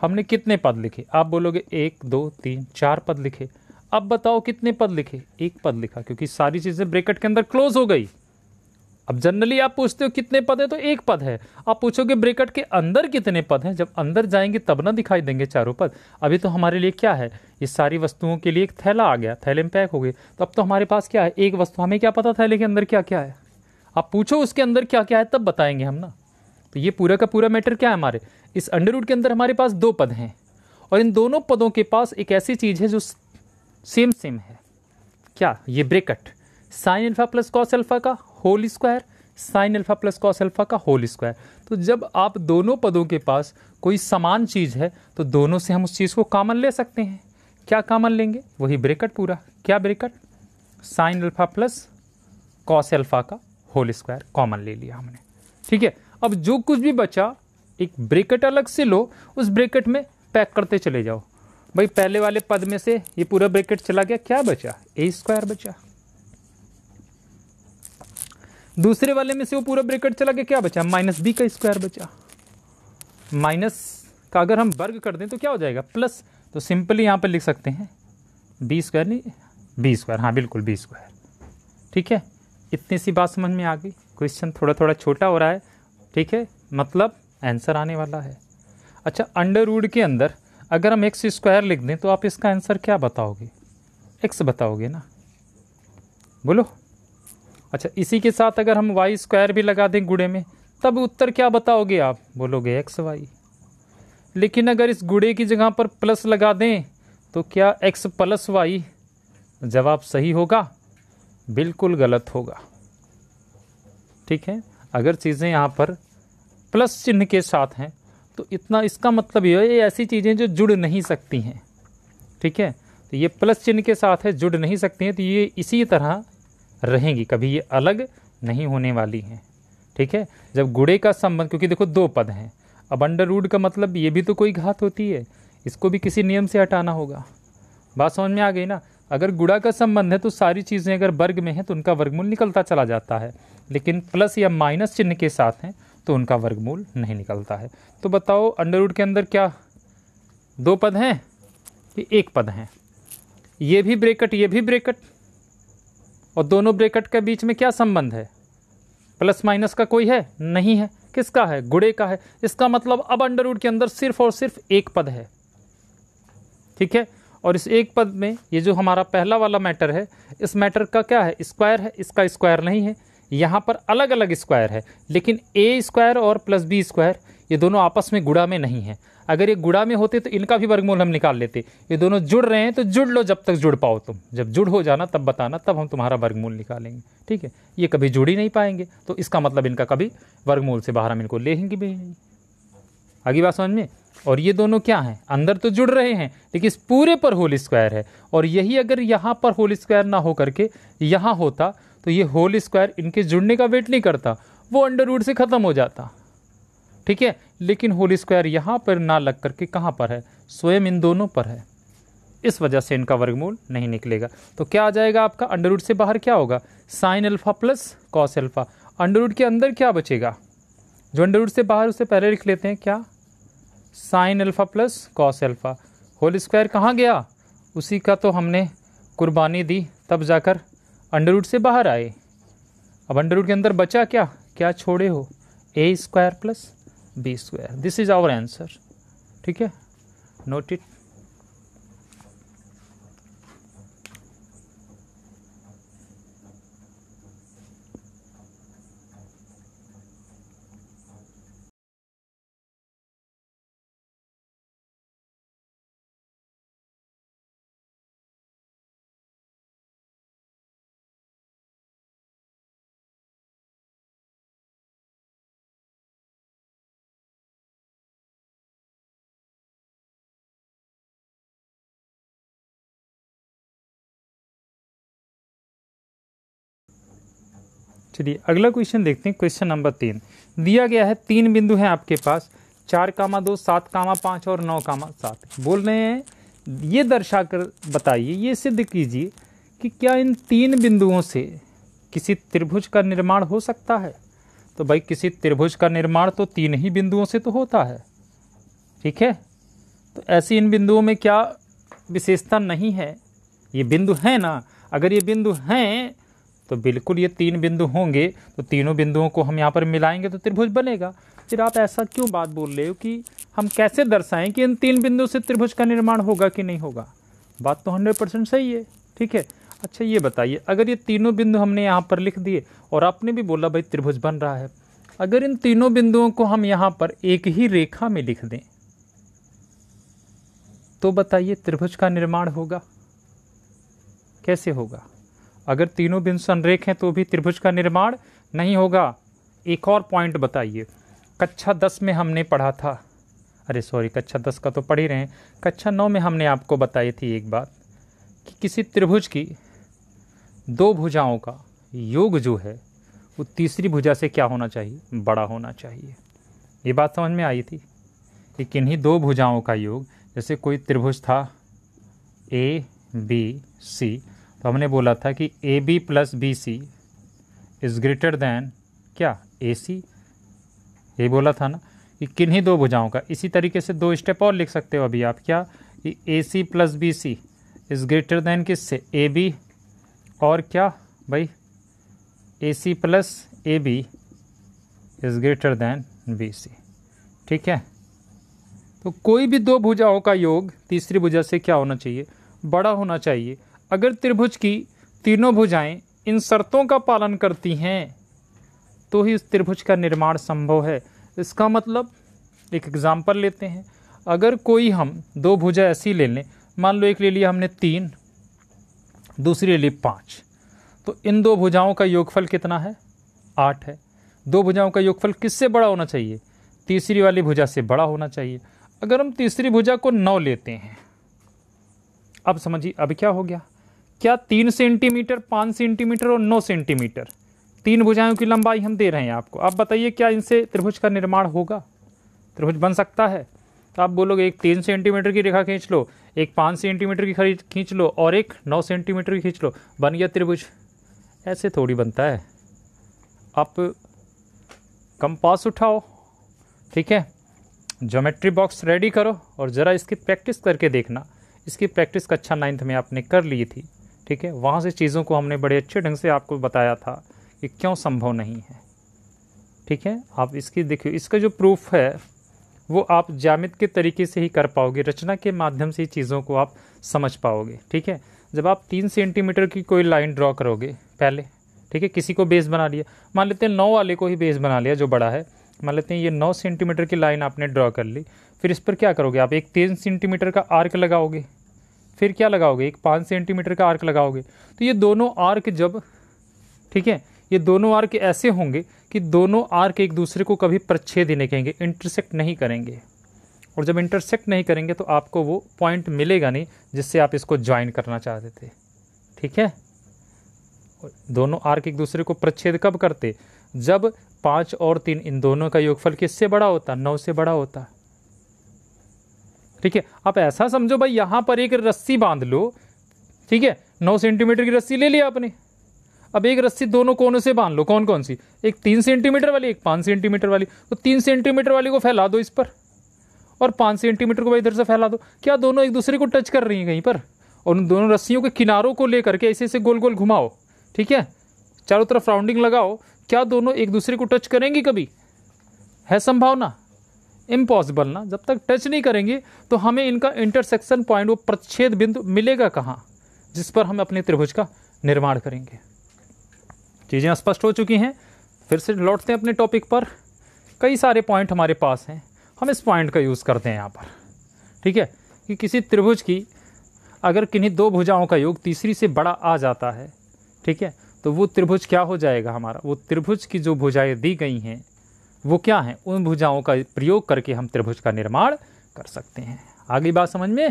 हमने कितने पद लिखे आप बोलोगे एक दो तीन चार पद लिखे अब बताओ कितने पद लिखे एक पद लिखा क्योंकि सारी चीज़ें ब्रेकेट के अंदर क्लोज हो गई अब जनरली आप पूछते हो कितने पद है तो एक पद है आप पूछोगे ब्रेकट के अंदर कितने पद हैं जब अंदर जाएंगे तब ना दिखाई देंगे चारों पद अभी तो हमारे लिए क्या है ये सारी वस्तुओं के लिए एक थैला आ गया थैले में पैक हो गए तो अब तो हमारे पास क्या है एक वस्तु हमें क्या पता थैले के अंदर क्या क्या है आप पूछो उसके अंदर क्या क्या है तब बताएंगे हम ना तो ये पूरा का पूरा मैटर क्या है हमारे इस अंडरवुड के अंदर हमारे पास दो पद हैं और इन दोनों पदों के पास एक ऐसी चीज़ है जो सेम सेम है क्या ये bracket sine alpha plus cos alpha का whole square sine alpha plus cos alpha का होल स्क्वायर तो जब आप दोनों पदों के पास कोई समान चीज़ है तो दोनों से हम उस चीज़ को कामन ले सकते हैं क्या कामन लेंगे वही ब्रेकट पूरा क्या bracket sine alpha plus cos alpha का होल स्क्वायर कॉमन ले लिया हमने ठीक है अब जो कुछ भी बचा एक ब्रेकेट अलग से लो उस ब्रेकेट में पैक करते चले जाओ भाई पहले वाले पद में से ये पूरा ब्रेकेट चला गया क्या बचा ए स्क्वायर बचा दूसरे वाले में से वो पूरा ब्रेकेट चला के क्या बचा माइनस बी का स्क्वायर बचा माइनस का अगर हम वर्ग कर दें तो क्या हो जाएगा प्लस तो सिंपली यहाँ पर लिख सकते हैं बी स्क्वायर नहीं बी स्क्वायर हाँ बिल्कुल बी स्क्वायर ठीक है इतनी सी बात समझ में आ गई क्वेश्चन थोड़ा थोड़ा छोटा हो रहा है ठीक है मतलब आंसर आने वाला है अच्छा अंडर रूड के अंदर अगर हम एक्स स्क्वायर लिख दें तो आप इसका आंसर क्या बताओगे एक्स बताओगे ना बोलो अच्छा इसी के साथ अगर हम वाई स्क्वायर भी लगा दें गुड़े में तब उत्तर क्या बताओगे आप बोलोगे एक्स वाई लेकिन अगर इस गुड़े की जगह पर प्लस लगा दें तो क्या एक्स प्लस वाई जवाब सही होगा बिल्कुल गलत होगा ठीक है अगर चीज़ें यहाँ पर प्लस चिन्ह के साथ हैं तो इतना इसका मतलब ये ये ऐसी चीज़ें जो जुड़ नहीं सकती हैं ठीक है तो ये प्लस चिन्ह के साथ है जुड़ नहीं सकती हैं तो ये इसी तरह रहेंगी कभी ये अलग नहीं होने वाली हैं ठीक है जब गुड़े का संबंध क्योंकि देखो दो पद हैं अब अंडर रूड का मतलब ये भी तो कोई घात होती है इसको भी किसी नियम से हटाना होगा बात समझ में आ गई ना अगर गुड़ा का संबंध है तो सारी चीज़ें अगर वर्ग में हैं तो उनका वर्गमूल निकलता चला जाता है लेकिन प्लस या माइनस चिन्ह के साथ हैं तो उनका वर्गमूल नहीं निकलता है तो बताओ अंडर रूड के अंदर क्या दो पद हैं कि एक पद हैं ये भी ब्रेकट ये भी ब्रेकट और दोनों ब्रेकट के बीच में क्या संबंध है प्लस माइनस का कोई है नहीं है किसका है गुड़े का है इसका मतलब अब अंडर के अंदर सिर्फ और सिर्फ एक पद है ठीक है और इस एक पद में ये जो हमारा पहला वाला मैटर है इस मैटर का क्या है स्क्वायर है इसका स्क्वायर नहीं है यहाँ पर अलग अलग स्क्वायर है लेकिन ए स्क्वायर और प्लस बी स्क्वायर ये दोनों आपस में गुड़ा में नहीं है अगर ये गुड़ा में होते तो इनका भी वर्गमूल हम निकाल लेते ये दोनों जुड़ रहे हैं तो जुड़ लो जब तक जुड़ पाओ तुम जब जुड़ हो जाना तब बताना तब हम तुम्हारा वर्गमूल निकालेंगे ठीक है ये कभी जुड़ ही नहीं पाएंगे तो इसका मतलब इनका कभी वर्गमूल से बाहर हम इनको लेंगे भी नहीं आगे बात समझ में और ये दोनों क्या हैं अंदर तो जुड़ रहे हैं लेकिन इस पूरे पर होल स्क्वायर है और यही अगर यहाँ पर होल स्क्वायर ना हो करके यहाँ होता तो ये होल स्क्वायर इनके जुड़ने का वेट नहीं करता वो अंडर रूट से ख़त्म हो जाता ठीक है लेकिन होल स्क्वायर यहाँ पर ना लग करके कहाँ पर है स्वयं इन दोनों पर है इस वजह से इनका वर्गमूल नहीं निकलेगा तो क्या आ जाएगा आपका अंडरवुड से बाहर क्या होगा sine alpha plus cos alpha under root के अंदर क्या बचेगा जो अंडरवुड से बाहर उससे पहले लिख लेते हैं क्या sine alpha plus cos alpha whole square कहाँ गया उसी का तो हमने कुर्बानी दी तब जाकर अंडरवुड से बाहर आए अब अंडरवुड के अंदर बचा क्या क्या छोड़े हो A square plus b square this is our answer Okay, note it चलिए अगला क्वेश्चन देखते हैं क्वेश्चन नंबर तीन दिया गया है तीन बिंदु हैं आपके पास चार कामा दो सात कामा पाँच और नौ कामा सात बोल रहे हैं ये दर्शा कर बताइए ये सिद्ध कीजिए कि क्या इन तीन बिंदुओं से किसी त्रिभुज का निर्माण हो सकता है तो भाई किसी त्रिभुज का निर्माण तो तीन ही बिंदुओं से तो होता है ठीक है तो ऐसे इन बिंदुओं में क्या विशेषता नहीं है ये बिंदु हैं ना अगर ये बिंदु हैं तो बिल्कुल ये तीन बिंदु होंगे तो तीनों बिंदुओं को हम यहाँ पर मिलाएंगे तो त्रिभुज बनेगा फिर आप ऐसा क्यों बात बोल रहे हो कि हम कैसे दर्शाएं कि इन तीन बिंदु से त्रिभुज का निर्माण होगा कि नहीं होगा बात तो हंड्रेड परसेंट सही है ठीक है अच्छा ये बताइए अगर ये तीनों बिंदु हमने यहाँ पर लिख दिए और आपने भी बोला भाई त्रिभुज बन रहा है अगर इन तीनों बिंदुओं को हम यहाँ पर एक ही रेखा में लिख दें तो बताइए त्रिभुज का निर्माण होगा कैसे होगा अगर तीनों बिंदु संरेख हैं तो भी त्रिभुज का निर्माण नहीं होगा एक और पॉइंट बताइए कक्षा दस में हमने पढ़ा था अरे सॉरी कक्षा दस का तो पढ़ ही रहे हैं कक्षा नौ में हमने आपको बताई थी एक बात कि किसी त्रिभुज की दो भुजाओं का योग जो है वो तीसरी भुजा से क्या होना चाहिए बड़ा होना चाहिए ये बात समझ में आई थी कि किन्हीं दो भुजाओं का योग जैसे कोई त्रिभुज था ए बी सी तो हमने बोला था कि A B plus B C is greater than क्या ए सी ये बोला था ना कि किन्हीं दो भुजाओं का इसी तरीके से दो स्टेप और लिख सकते हो अभी आप क्या कि A C plus B C is greater than किस से ए बी और क्या भाई A C plus A B is greater than B C ठीक है तो कोई भी दो भुजाओं का योग तीसरी भुजा से क्या होना चाहिए बड़ा होना चाहिए अगर त्रिभुज की तीनों भुजाएं इन शर्तों का पालन करती हैं तो ही इस त्रिभुज का निर्माण संभव है इसका मतलब एक एग्ज़ाम्पल लेते हैं अगर कोई हम दो भुजा ऐसी ले लें मान लो एक ले लिया हमने तीन दूसरी ले ली पाँच तो इन दो भुजाओं का योगफल कितना है आठ है दो भुजाओं का योगफल किससे बड़ा होना चाहिए तीसरी वाली भुजा से बड़ा होना चाहिए अगर हम तीसरी भुजा को नौ लेते हैं अब समझिए अब क्या हो गया क्या तीन सेंटीमीटर पाँच सेंटीमीटर और नौ सेंटीमीटर तीन भुजाओं की लंबाई हम दे रहे हैं आपको आप बताइए क्या इनसे त्रिभुज का निर्माण होगा त्रिभुज बन सकता है तो आप बोलोगे एक तीन सेंटीमीटर की रेखा खींच लो एक पाँच सेंटीमीटर की खरीद खींच लो और एक नौ सेंटीमीटर की खींच लो बन गया त्रिभुज ऐसे थोड़ी बनता है आप कंपास उठाओ ठीक है जोमेट्री बॉक्स रेडी करो और ज़रा इसकी प्रैक्टिस करके देखना इसकी प्रैक्टिस कक्षा नाइन्थ में आपने कर ली थी ठीक है वहाँ से चीज़ों को हमने बड़े अच्छे ढंग से आपको बताया था कि क्यों संभव नहीं है ठीक है आप इसकी देखिए इसका जो प्रूफ है वो आप जामित के तरीके से ही कर पाओगे रचना के माध्यम से चीज़ों को आप समझ पाओगे ठीक है जब आप तीन सेंटीमीटर की कोई लाइन ड्रॉ करोगे पहले ठीक है किसी को बेस बना लिया मान लेते हैं नौ वाले को ही बेस बना लिया जो बड़ा है मान लेते हैं ये नौ सेंटीमीटर की लाइन आपने ड्रॉ कर ली फिर इस पर क्या करोगे आप एक तीन सेंटीमीटर का आर्क लगाओगे फिर क्या लगाओगे एक पाँच सेंटीमीटर का आर्क लगाओगे तो ये दोनों आर्क जब ठीक है ये दोनों आर्क ऐसे होंगे कि दोनों आर्क एक दूसरे को कभी प्रच्छेद ही नहीं कहेंगे इंटरसेक्ट नहीं करेंगे और जब इंटरसेक्ट नहीं करेंगे तो आपको वो पॉइंट मिलेगा नहीं जिससे आप इसको ज्वाइन करना चाहते थे ठीक है दोनों आर्क एक दूसरे को प्रच्छेद कब करते जब पाँच और तीन इन दोनों का योगफल किससे बड़ा होता नौ से बड़ा होता ठीक है आप ऐसा समझो भाई यहाँ पर एक रस्सी बांध लो ठीक है नौ सेंटीमीटर की रस्सी ले लिया आपने अब एक रस्सी दोनों कोनों से बांध लो कौन कौन सी एक तीन सेंटीमीटर वाली एक पाँच सेंटीमीटर वाली तो तीन सेंटीमीटर वाली को फैला दो इस पर और पाँच सेंटीमीटर को भाई इधर से फैला दो क्या दोनों एक दूसरे को टच कर रही हैं कहीं पर और उन दोनों रस्सियों के किनारों को लेकर के ऐसे ऐसे गोल गोल घुमाओ ठीक है चारों तरफ राउंडिंग लगाओ क्या दोनों एक दूसरे को टच करेंगी कभी है संभावना इम्पॉसिबल ना जब तक टच नहीं करेंगे तो हमें इनका इंटरसेक्शन पॉइंट वो प्रच्छेद बिंदु मिलेगा कहाँ जिस पर हम अपने त्रिभुज का निर्माण करेंगे चीज़ें स्पष्ट हो चुकी हैं फिर से लौटते हैं अपने टॉपिक पर कई सारे पॉइंट हमारे पास हैं हम इस पॉइंट का यूज़ करते हैं यहाँ पर ठीक है कि किसी त्रिभुज की अगर किन्हीं दो भुजाओं का योग तीसरी से बड़ा आ जाता है ठीक है तो वो त्रिभुज क्या हो जाएगा हमारा वो त्रिभुज की जो भुजाएं दी गई हैं वो क्या हैं उन भुजाओं का प्रयोग करके हम त्रिभुज का निर्माण कर सकते हैं आगे बात समझ में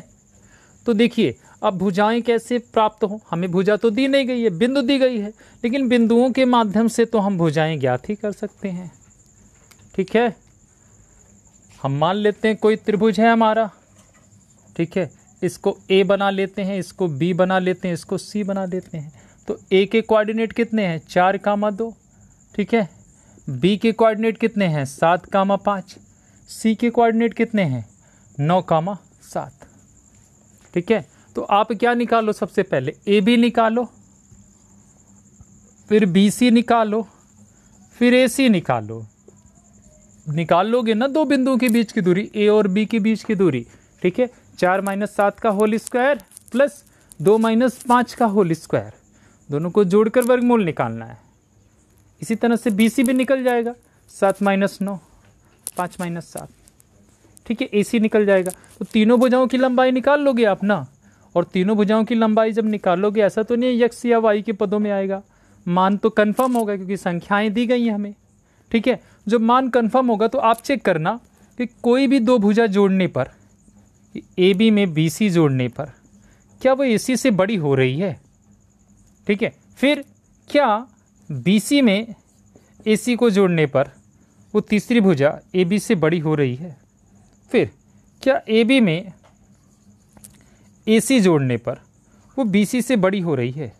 तो देखिए अब भुजाएं कैसे प्राप्त हो हमें भुजा तो दी नहीं गई है बिंदु दी गई है लेकिन बिंदुओं के माध्यम से तो हम भुजाएं ज्ञात ही कर सकते हैं ठीक है हम मान लेते हैं कोई त्रिभुज है हमारा ठीक है इसको ए बना लेते हैं इसको बी बना लेते हैं इसको सी बना लेते हैं तो ए के कोऑर्डिनेट कितने हैं चार कामा दो ठीक है बी के कोऑर्डिनेट कितने हैं सात कामा पाँच सी के कोऑर्डिनेट कितने हैं नौ कामा सात ठीक है तो आप क्या निकालो सबसे पहले ए बी निकालो फिर बी सी निकालो फिर ए सी निकालो निकाल लोगे ना दो बिंदुओं के बीच की दूरी ए और बी के बीच की दूरी ठीक है चार माइनस सात का होल स्क्वायर प्लस दो माइनस पाँच का होल स्क्वायर दोनों को जोड़कर वर्गमूल निकालना है इसी तरह से बी सी भी निकल जाएगा सात माइनस नौ पाँच माइनस सात ठीक है ए सी निकल जाएगा तो तीनों भुजाओं की लंबाई निकाल लोगे आप ना और तीनों भुजाओं की लंबाई जब निकालोगे ऐसा तो नहीं यक्स या वाई के पदों में आएगा मान तो कन्फर्म होगा क्योंकि संख्याएँ दी गई हैं हमें ठीक है जब मान कन्फर्म होगा तो आप चेक करना कि कोई भी दो भुजा जोड़ने पर ए बी में बी सी जोड़ने पर क्या वो ए सी से बड़ी हो रही है ठीक है फिर क्या बी में ए को जोड़ने पर वो तीसरी भुजा ए से बड़ी हो रही है फिर क्या ए में ए जोड़ने पर वो बी से बड़ी हो रही है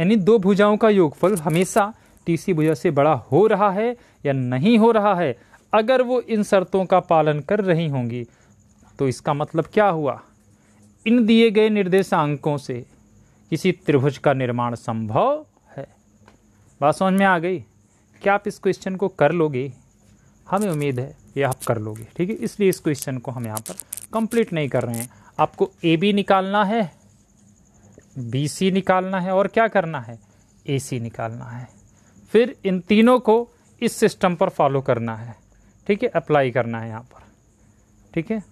यानी दो भुजाओं का योगफल हमेशा तीसरी भुजा से बड़ा हो रहा है या नहीं हो रहा है अगर वो इन शर्तों का पालन कर रही होंगी तो इसका मतलब क्या हुआ इन दिए गए निर्देशांकों से किसी त्रिभुज का निर्माण संभव बात समझ में आ गई क्या आप इस क्वेश्चन को कर लोगे हमें उम्मीद है ये आप कर लोगे ठीक है इसलिए इस क्वेश्चन को हम यहाँ पर कंप्लीट नहीं कर रहे हैं आपको ए बी निकालना है बी सी निकालना है और क्या करना है ए सी निकालना है फिर इन तीनों को इस सिस्टम पर फॉलो करना है ठीक है अप्लाई करना है यहाँ पर ठीक है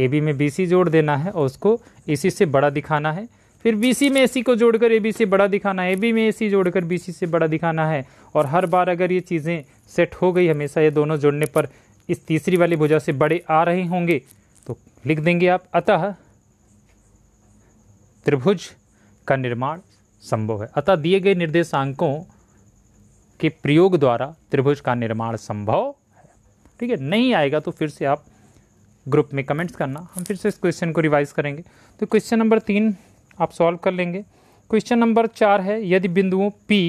ए बी में बी सी जोड़ देना है और उसको ए सी से बड़ा दिखाना है फिर बी में ए को जोड़कर ए से बड़ा दिखाना है ए में ए जोड़कर बी से बड़ा दिखाना है और हर बार अगर ये चीज़ें सेट हो गई हमेशा ये दोनों जोड़ने पर इस तीसरी वाली भुजा से बड़े आ रहे होंगे तो लिख देंगे आप अतः त्रिभुज का निर्माण संभव है अतः दिए गए निर्देशांकों के प्रयोग द्वारा त्रिभुज का निर्माण संभव है ठीक है नहीं आएगा तो फिर से आप ग्रुप में कमेंट्स करना हम फिर से इस क्वेश्चन को रिवाइज करेंगे तो क्वेश्चन नंबर तीन आप सॉल्व कर लेंगे क्वेश्चन नंबर चार है यदि बिंदुओं पी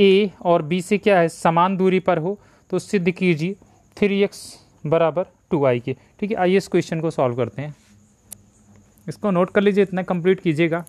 ए और बी से क्या है समान दूरी पर हो तो सिद्ध कीजिए थ्री एक्स बराबर टू आई के ठीक है आइए इस क्वेश्चन को सॉल्व करते हैं इसको नोट कर लीजिए इतना कंप्लीट कीजिएगा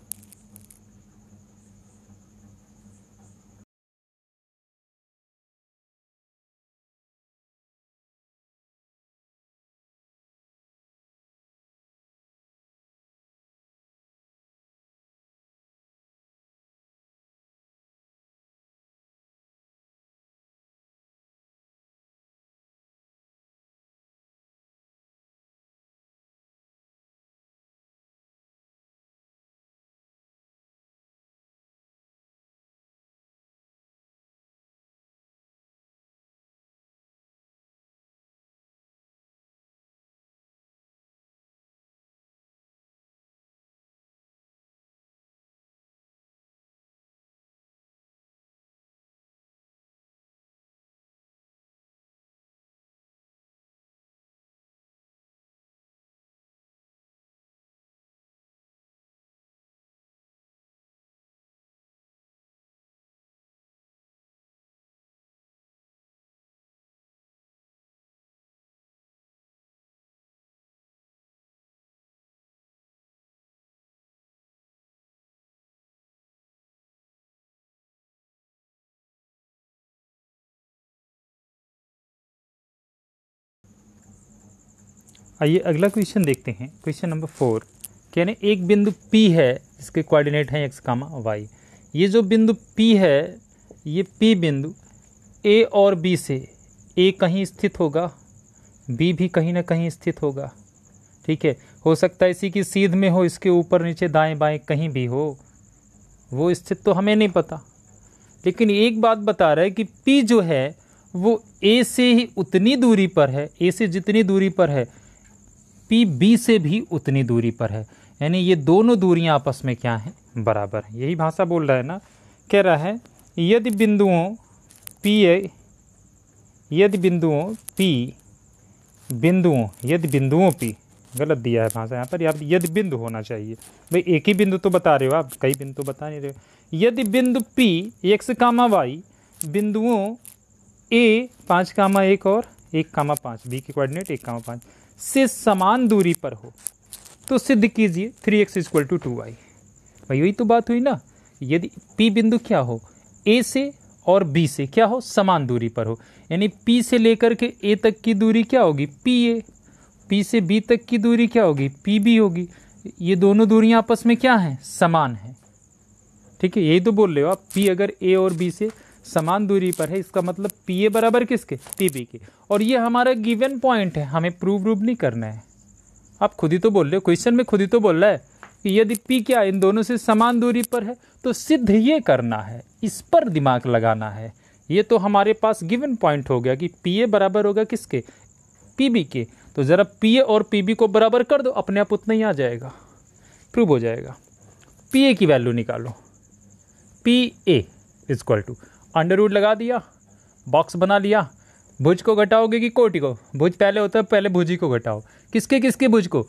आइए अगला क्वेश्चन देखते हैं क्वेश्चन नंबर फोर कह रहे एक बिंदु पी है जिसके कोऑर्डिनेट हैं एक्स कामा वाई ये जो बिंदु पी है ये पी बिंदु ए और बी से ए कहीं स्थित होगा बी भी कहीं ना कहीं स्थित होगा ठीक है हो सकता है इसी की सीध में हो इसके ऊपर नीचे दाएं बाएं कहीं भी हो वो स्थित तो हमें नहीं पता लेकिन एक बात बता रहा है कि पी जो है वो ए से ही उतनी दूरी पर है ए से जितनी दूरी पर है पी बी से भी उतनी दूरी पर है यानी ये दोनों दूरियां आपस में क्या हैं बराबर हैं यही भाषा बोल रहा है ना कह रहा है यदि बिंदुओं पी ए यदि बिंदुओं पी बिंदुओं यदि बिंदुओं पी गलत दिया है भाषा यहाँ पर या यदि बिंदु होना चाहिए भाई एक ही बिंदु तो बता रहे हो आप कई बिंदु तो बता नहीं रहे हो यदि बिंदु पी एक से कामा वाई बिंदुओं ए पाँच कामा एक और एक कामा पाँच बी के कोऑर्डिनेट एक कामा पाँच से समान दूरी पर हो तो सिद्ध कीजिए three x equal to two y भाई वही तो बात हुई ना यदि पी बिंदु क्या हो ए से और बी से क्या हो समान दूरी पर हो यानी पी से लेकर के ए तक की दूरी क्या होगी पी ए पी से बी तक की दूरी क्या होगी पी बी होगी ये दोनों दूरियां आपस में क्या हैं समान हैं ठीक है यही तो बोल रहे हो आप पी अगर ए और बी से समान दूरी पर है इसका मतलब पी ए बराबर किसके पी बी के और ये हमारा गिवन पॉइंट है हमें प्रूव रूव नहीं करना है आप खुद ही तो बोल रहे हो क्वेश्चन में खुद ही तो बोल रहा है कि यदि पी क्या इन दोनों से समान दूरी पर है तो सिद्ध ये करना है इस पर दिमाग लगाना है ये तो हमारे पास गिवन पॉइंट हो गया कि पी ए बराबर होगा किसके पी बी के तो ज़रा पी ए और पी बी को बराबर कर दो अपने आप उतना ही आ जाएगा प्रूव हो जाएगा पी ए की वैल्यू निकालो P A equal to under root लगा दिया बॉक्स बना लिया भुज को घटाओगे कि कोटि को भुज पहले होता है पहले भुजी को घटाओ किसके किसके भुज को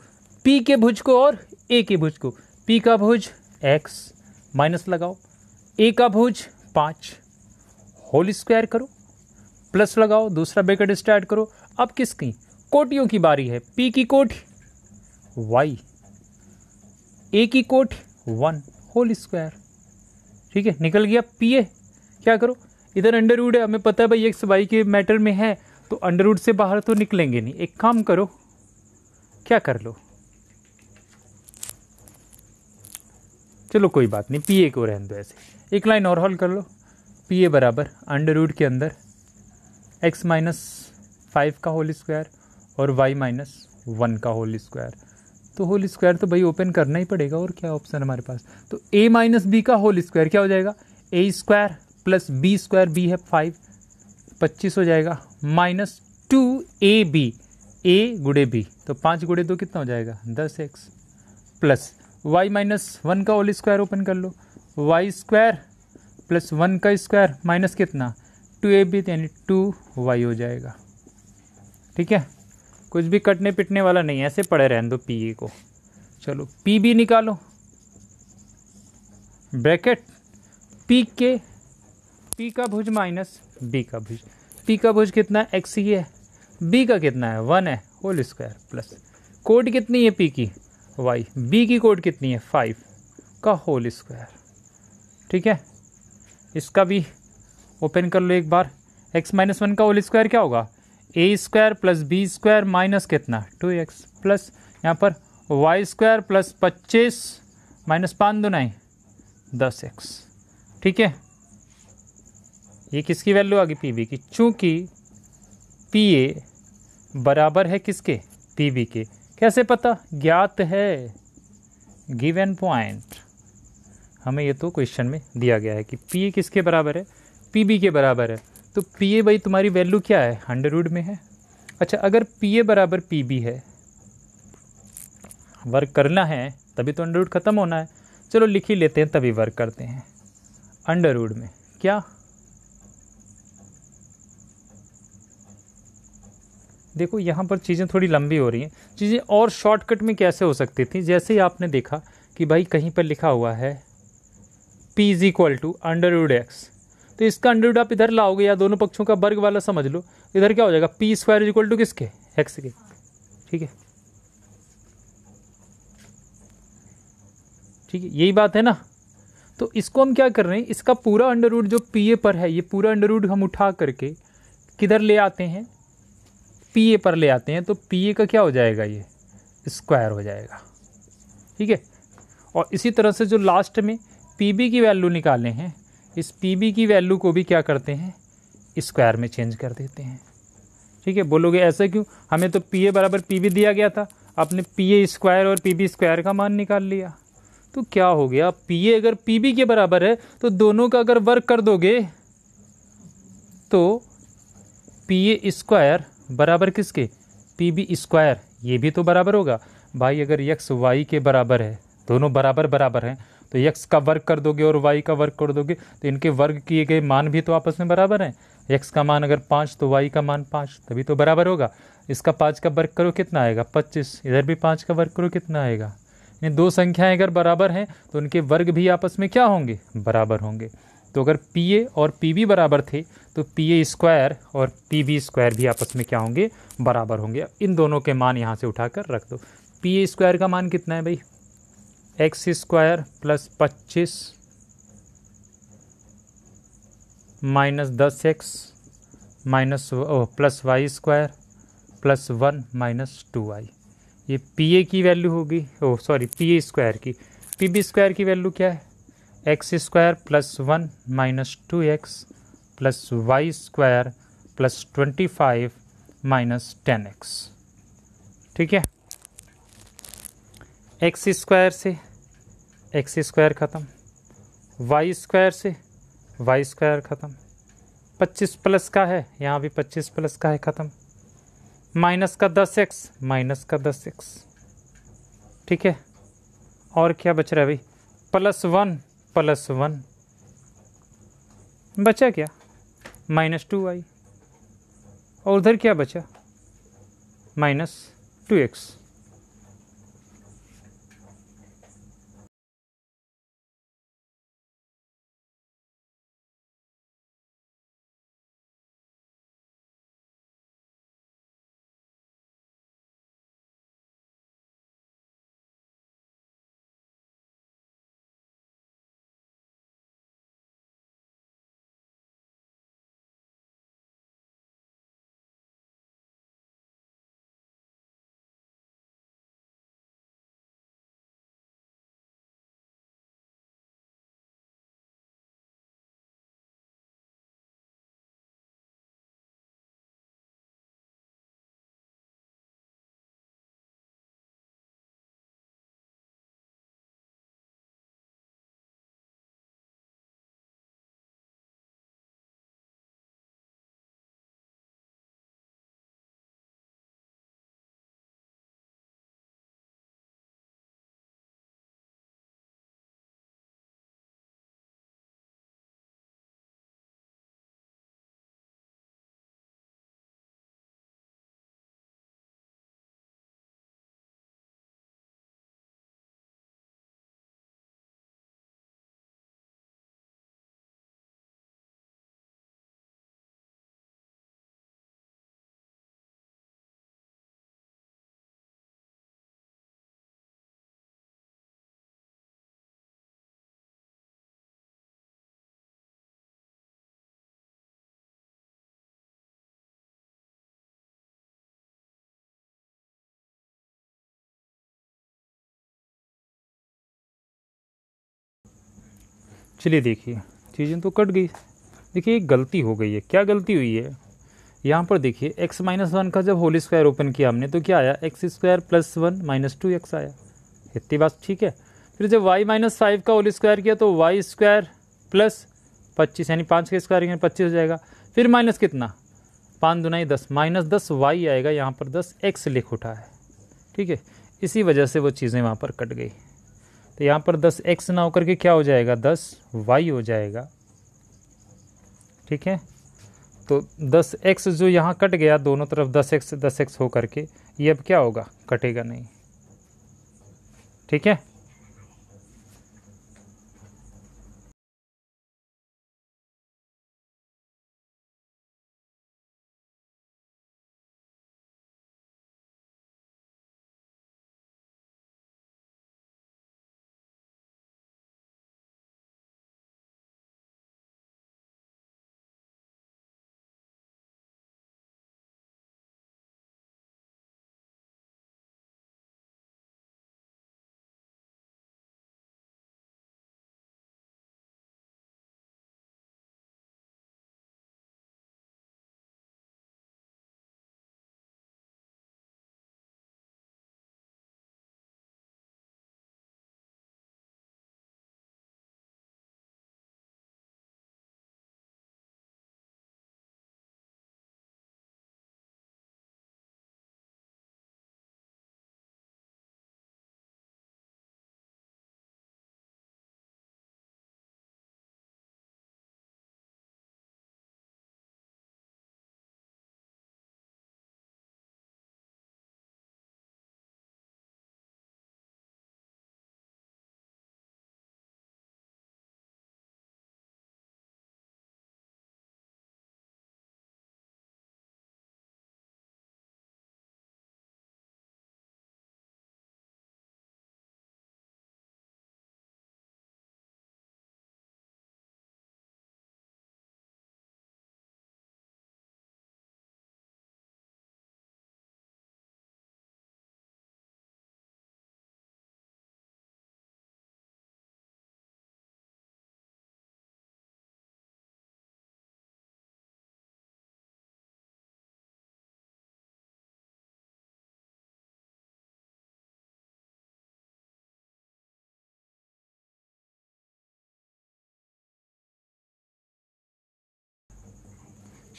पी के भुज को और ए के भुज को पी का भुज एक्स माइनस लगाओ ए का भुज पाँच होल स्क्वायर करो प्लस लगाओ दूसरा ब्रेकेट स्टार्ट करो अब किसकी कोटियों की बारी है पी की कोट वाई ए की कोट वन होल स्क्वायर ठीक है निकल गया पी ए क्या करो इधर रूड है हमें पता है भाई एक्स वाई के मैटर में है तो अंडरवुड से बाहर तो निकलेंगे नहीं एक काम करो क्या कर लो चलो कोई बात नहीं पी ए को रहने दो ऐसे एक लाइन और हॉल कर लो पी ए बराबर अंडरवुड के अंदर एक्स माइनस फाइव का होल स्क्वायर और वाई माइनस वन का होल स्क्वायर तो होल स्क्वायर तो भाई ओपन करना ही पड़ेगा और क्या ऑप्शन हमारे पास तो ए माइनस बी का होल स्क्वायर क्या हो जाएगा A square plus B square B है फाइव पच्चीस हो जाएगा minus two A B A गुड़े बी तो पाँच गुड़े दो कितना हो जाएगा दस x plus y minus one का होल स्क्वायर ओपन कर लो वाई स्क्वायर प्लस वन का स्क्वायर माइनस कितना टू ए बी यानी टू वाई हो जाएगा ठीक है कुछ भी कटने पिटने वाला नहीं ऐसे पड़े रहने दो पी ए को चलो पी बी निकालो ब्रैकेट पी के पी का भुज माइनस बी का भुज पी का भुज कितना है एक्स ही है बी का कितना है वन है होल स्क्वायर प्लस कोड कितनी है पी की वाई बी की कोड कितनी है फाइव का होल स्क्वायर ठीक है इसका भी ओपन कर लो एक बार एक्स माइनस वन का होल स्क्वायर क्या होगा A square plus B square minus कितना टू एक्स प्लस यहाँ पर वाई स्क्वायर प्लस पच्चीस माइनस पाँच दो नाई दस एक्स ठीक है ये किसकी वैल्यू आ गई पी की चूँकि पी ए बराबर है किसके पी के कैसे पता ज्ञात है गिवन पॉइंट हमें ये तो क्वेश्चन में दिया गया है कि पी ए किसके बराबर है पी के बराबर है तो पी ए भाई तुम्हारी वैल्यू क्या है हंड्रेड में है अच्छा अगर पी ए बराबर पी बी है वर्क करना है तभी तो अंडरवुड ख़त्म होना है चलो लिख ही लेते हैं तभी वर्क करते हैं अंडरवुड में क्या देखो यहाँ पर चीज़ें थोड़ी लंबी हो रही हैं चीज़ें और शॉर्टकट में कैसे हो सकती थी जैसे ही आपने देखा कि भाई कहीं पर लिखा हुआ है P is equal to under root x तो इसका अंडरवुड आप इधर लाओगे या दोनों पक्षों का वर्ग वाला समझ लो इधर क्या हो जाएगा P square is equal to किसके एक्स के ठीक है ठीक है यही बात है ना तो इसको हम क्या कर रहे हैं इसका पूरा अंडर रूट जो पी ए पर है ये पूरा अंडर रूट हम उठा करके किधर ले आते हैं पी ए पर ले आते हैं तो पी ए का क्या हो जाएगा ये स्क्वायर हो जाएगा ठीक है और इसी तरह से जो लास्ट में पी बी की वैल्यू निकाले हैं इस पी बी की वैल्यू को भी क्या करते हैं स्क्वायर में चेंज कर देते हैं ठीक है बोलोगे ऐसा क्यों हमें तो पी ए बराबर पी बी दिया गया था आपने पी ए स्क्वायर और पी बी स्क्वायर का मान निकाल लिया तो क्या हो गया पी ए अगर पी बी के बराबर है तो दोनों का अगर वर्क कर दोगे तो पी ए स्क्वायर बराबर किसके पी बी स्क्वायर ये भी तो बराबर होगा भाई अगर यक्स वाई के बराबर है दोनों बराबर बराबर हैं तो यक्स का वर्ग कर दोगे और वाई का वर्ग कर दोगे तो इनके वर्ग किए गए मान भी तो आपस में बराबर हैं यक्स का मान अगर पाँच तो वाई का मान पाँच तभी तो बराबर होगा इसका पाँच का वर्ग करो कितना आएगा पच्चीस इधर भी पाँच का वर्ग करो कितना आएगा ये दो संख्याएं अगर बराबर हैं तो उनके वर्ग भी आपस में क्या होंगे बराबर होंगे तो अगर पी ए और पी बी बराबर थे तो पी ए स्क्वायर और पी बी स्क्वायर भी आपस में क्या होंगे बराबर होंगे इन दोनों के मान यहाँ से उठाकर रख दो पी ए स्क्वायर का मान कितना है भाई एक्स स्क्वायर प्लस पच्चीस माइनस दस x minus plus y square plus one minus two y ये पी ए की वैल्यू होगी oh sorry P A square की पी बी स्क्वायर की वैल्यू क्या है x square plus one minus two x plus y square plus twenty five minus ten x ठीक है x square से एक्स स्क्वायर ख़त्म वाई स्क्वायर से y square ख़त्म पच्चीस प्लस का है यहाँ भी पच्चीस प्लस का है ख़त्म माइनस का दस एक्स माइनस का दस एक्स ठीक है और क्या बच रहा है भाई प्लस वन प्लस वन बचा क्या माइनस टू वाई और उधर क्या बचा माइनस टू एक्स चलिए देखिए चीज़ें तो कट गई देखिए एक गलती हो गई है क्या गलती हुई है यहाँ पर देखिए x माइनस वन का जब होल स्क्वायर ओपन किया हमने तो क्या आया x square plus one minus two x आया इतनी बात ठीक है फिर जब y माइनस फाइव का होल स्क्वायर किया तो वाई स्क्वायर प्लस पच्चीस यानी पाँच का स्क्वायर यानी पच्चीस हो जाएगा फिर माइनस कितना पाँच दुनाई दस माइनस दस वाई आएगा यहाँ पर दस एक्स लिख उठा है ठीक है इसी वजह से वो चीज़ें वहाँ पर कट गई तो यहाँ पर दस एक्स ना होकर के क्या हो जाएगा दस वाई हो जाएगा ठीक है तो दस एक्स जो यहाँ कट गया दोनों तरफ दस एक्स दस एक्स होकर के ये अब क्या होगा कटेगा नहीं ठीक है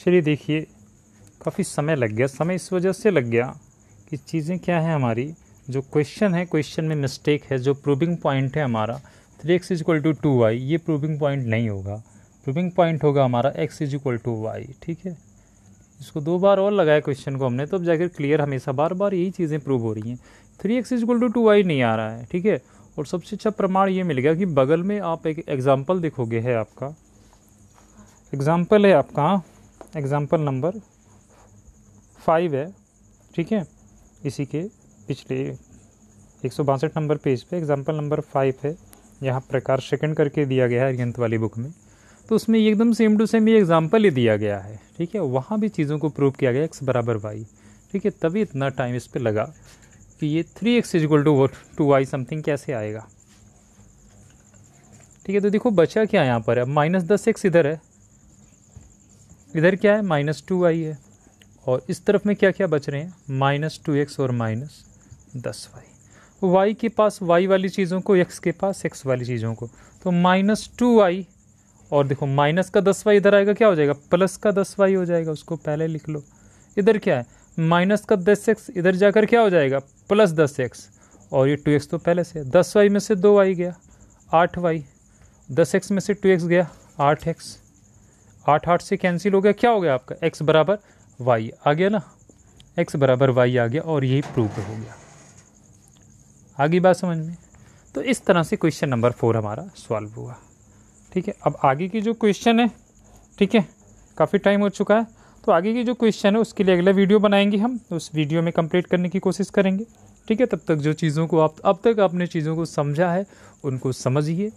चलिए देखिए काफ़ी समय लग गया समय इस वजह से लग गया कि चीज़ें क्या हैं हमारी जो क्वेश्चन है क्वेश्चन में मिस्टेक है जो प्रूविंग पॉइंट है हमारा three x is equal to two y ये प्रूविंग पॉइंट नहीं होगा प्रूविंग पॉइंट होगा हमारा x is equal to y ठीक है इसको दो बार और लगाया क्वेश्चन को हमने तो अब जाकर क्लियर हमेशा बार बार यही चीज़ें प्रूव हो रही हैं three x is equal to two y नहीं आ रहा है ठीक है और सबसे अच्छा प्रमाण ये मिल गया कि बगल में आप एक एग्ज़ाम्पल देखोगे है आपका एग्ज़ाम्पल है आपका हाँ? एग्ज़ाम्पल नंबर फाइव है ठीक है इसी के पिछले एक सौ बासठ नंबर पेज पे एग्ज़ाम्पल नंबर फाइव है यहाँ प्रकार सेकंड करके दिया गया है अरियंत वाली बुक में तो उसमें एकदम सेम टू सेम ये एग्ज़ाम्पल ही दिया गया है ठीक है वहाँ भी चीज़ों को प्रूव किया गया एक्स बराबर वाई ठीक है तभी इतना टाइम इस पर लगा कि ये three x is equal to two y something कैसे आएगा ठीक है तो देखो बचा क्या यहाँ पर है माइनस दस एक्स इधर है इधर क्या है माइनस टू आई है और इस तरफ में क्या क्या बच रहे हैं माइनस टू एक्स और माइनस दस वाई वाई के पास वाई वाली चीज़ों को एक्स के पास एक्स वाली चीज़ों को तो माइनस टू आई और देखो माइनस का दस वाई इधर आएगा क्या हो जाएगा प्लस का दस वाई हो जाएगा उसको पहले लिख लो इधर क्या है माइनस का दस एक्स इधर जाकर क्या हो जाएगा प्लस दस एक्स और ये टू एक्स तो पहले से दस वाई में से दो वाई गया आठ वाई दस एक्स में से टू एक्स गया आठ एक्स आठ आठ से कैंसिल हो गया क्या हो गया आपका एक्स बराबर वाई आ गया ना एक्स बराबर वाई आ गया और यही प्रूव हो गया आगे बात समझ में तो इस तरह से क्वेश्चन नंबर फोर हमारा सॉल्व हुआ ठीक है अब आगे की जो क्वेश्चन है ठीक है काफ़ी टाइम हो चुका है तो आगे की जो क्वेश्चन है उसके लिए अगला वीडियो बनाएंगे हम उस वीडियो में कंप्लीट करने की कोशिश करेंगे ठीक है तब तक जो चीज़ों को आप अब तक आपने चीज़ों को समझा है उनको समझिए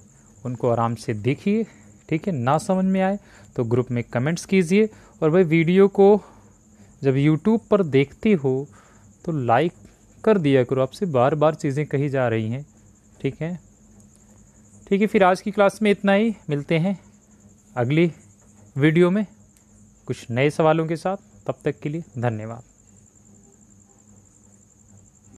उनको आराम से देखिए ठीक है ना समझ में आए तो ग्रुप में कमेंट्स कीजिए और भाई वीडियो को जब यूट्यूब पर देखते हो तो लाइक कर दिया करो आपसे बार बार चीज़ें कही जा रही हैं ठीक है ठीक है फिर आज की क्लास में इतना ही मिलते हैं अगली वीडियो में कुछ नए सवालों के साथ तब तक के लिए धन्यवाद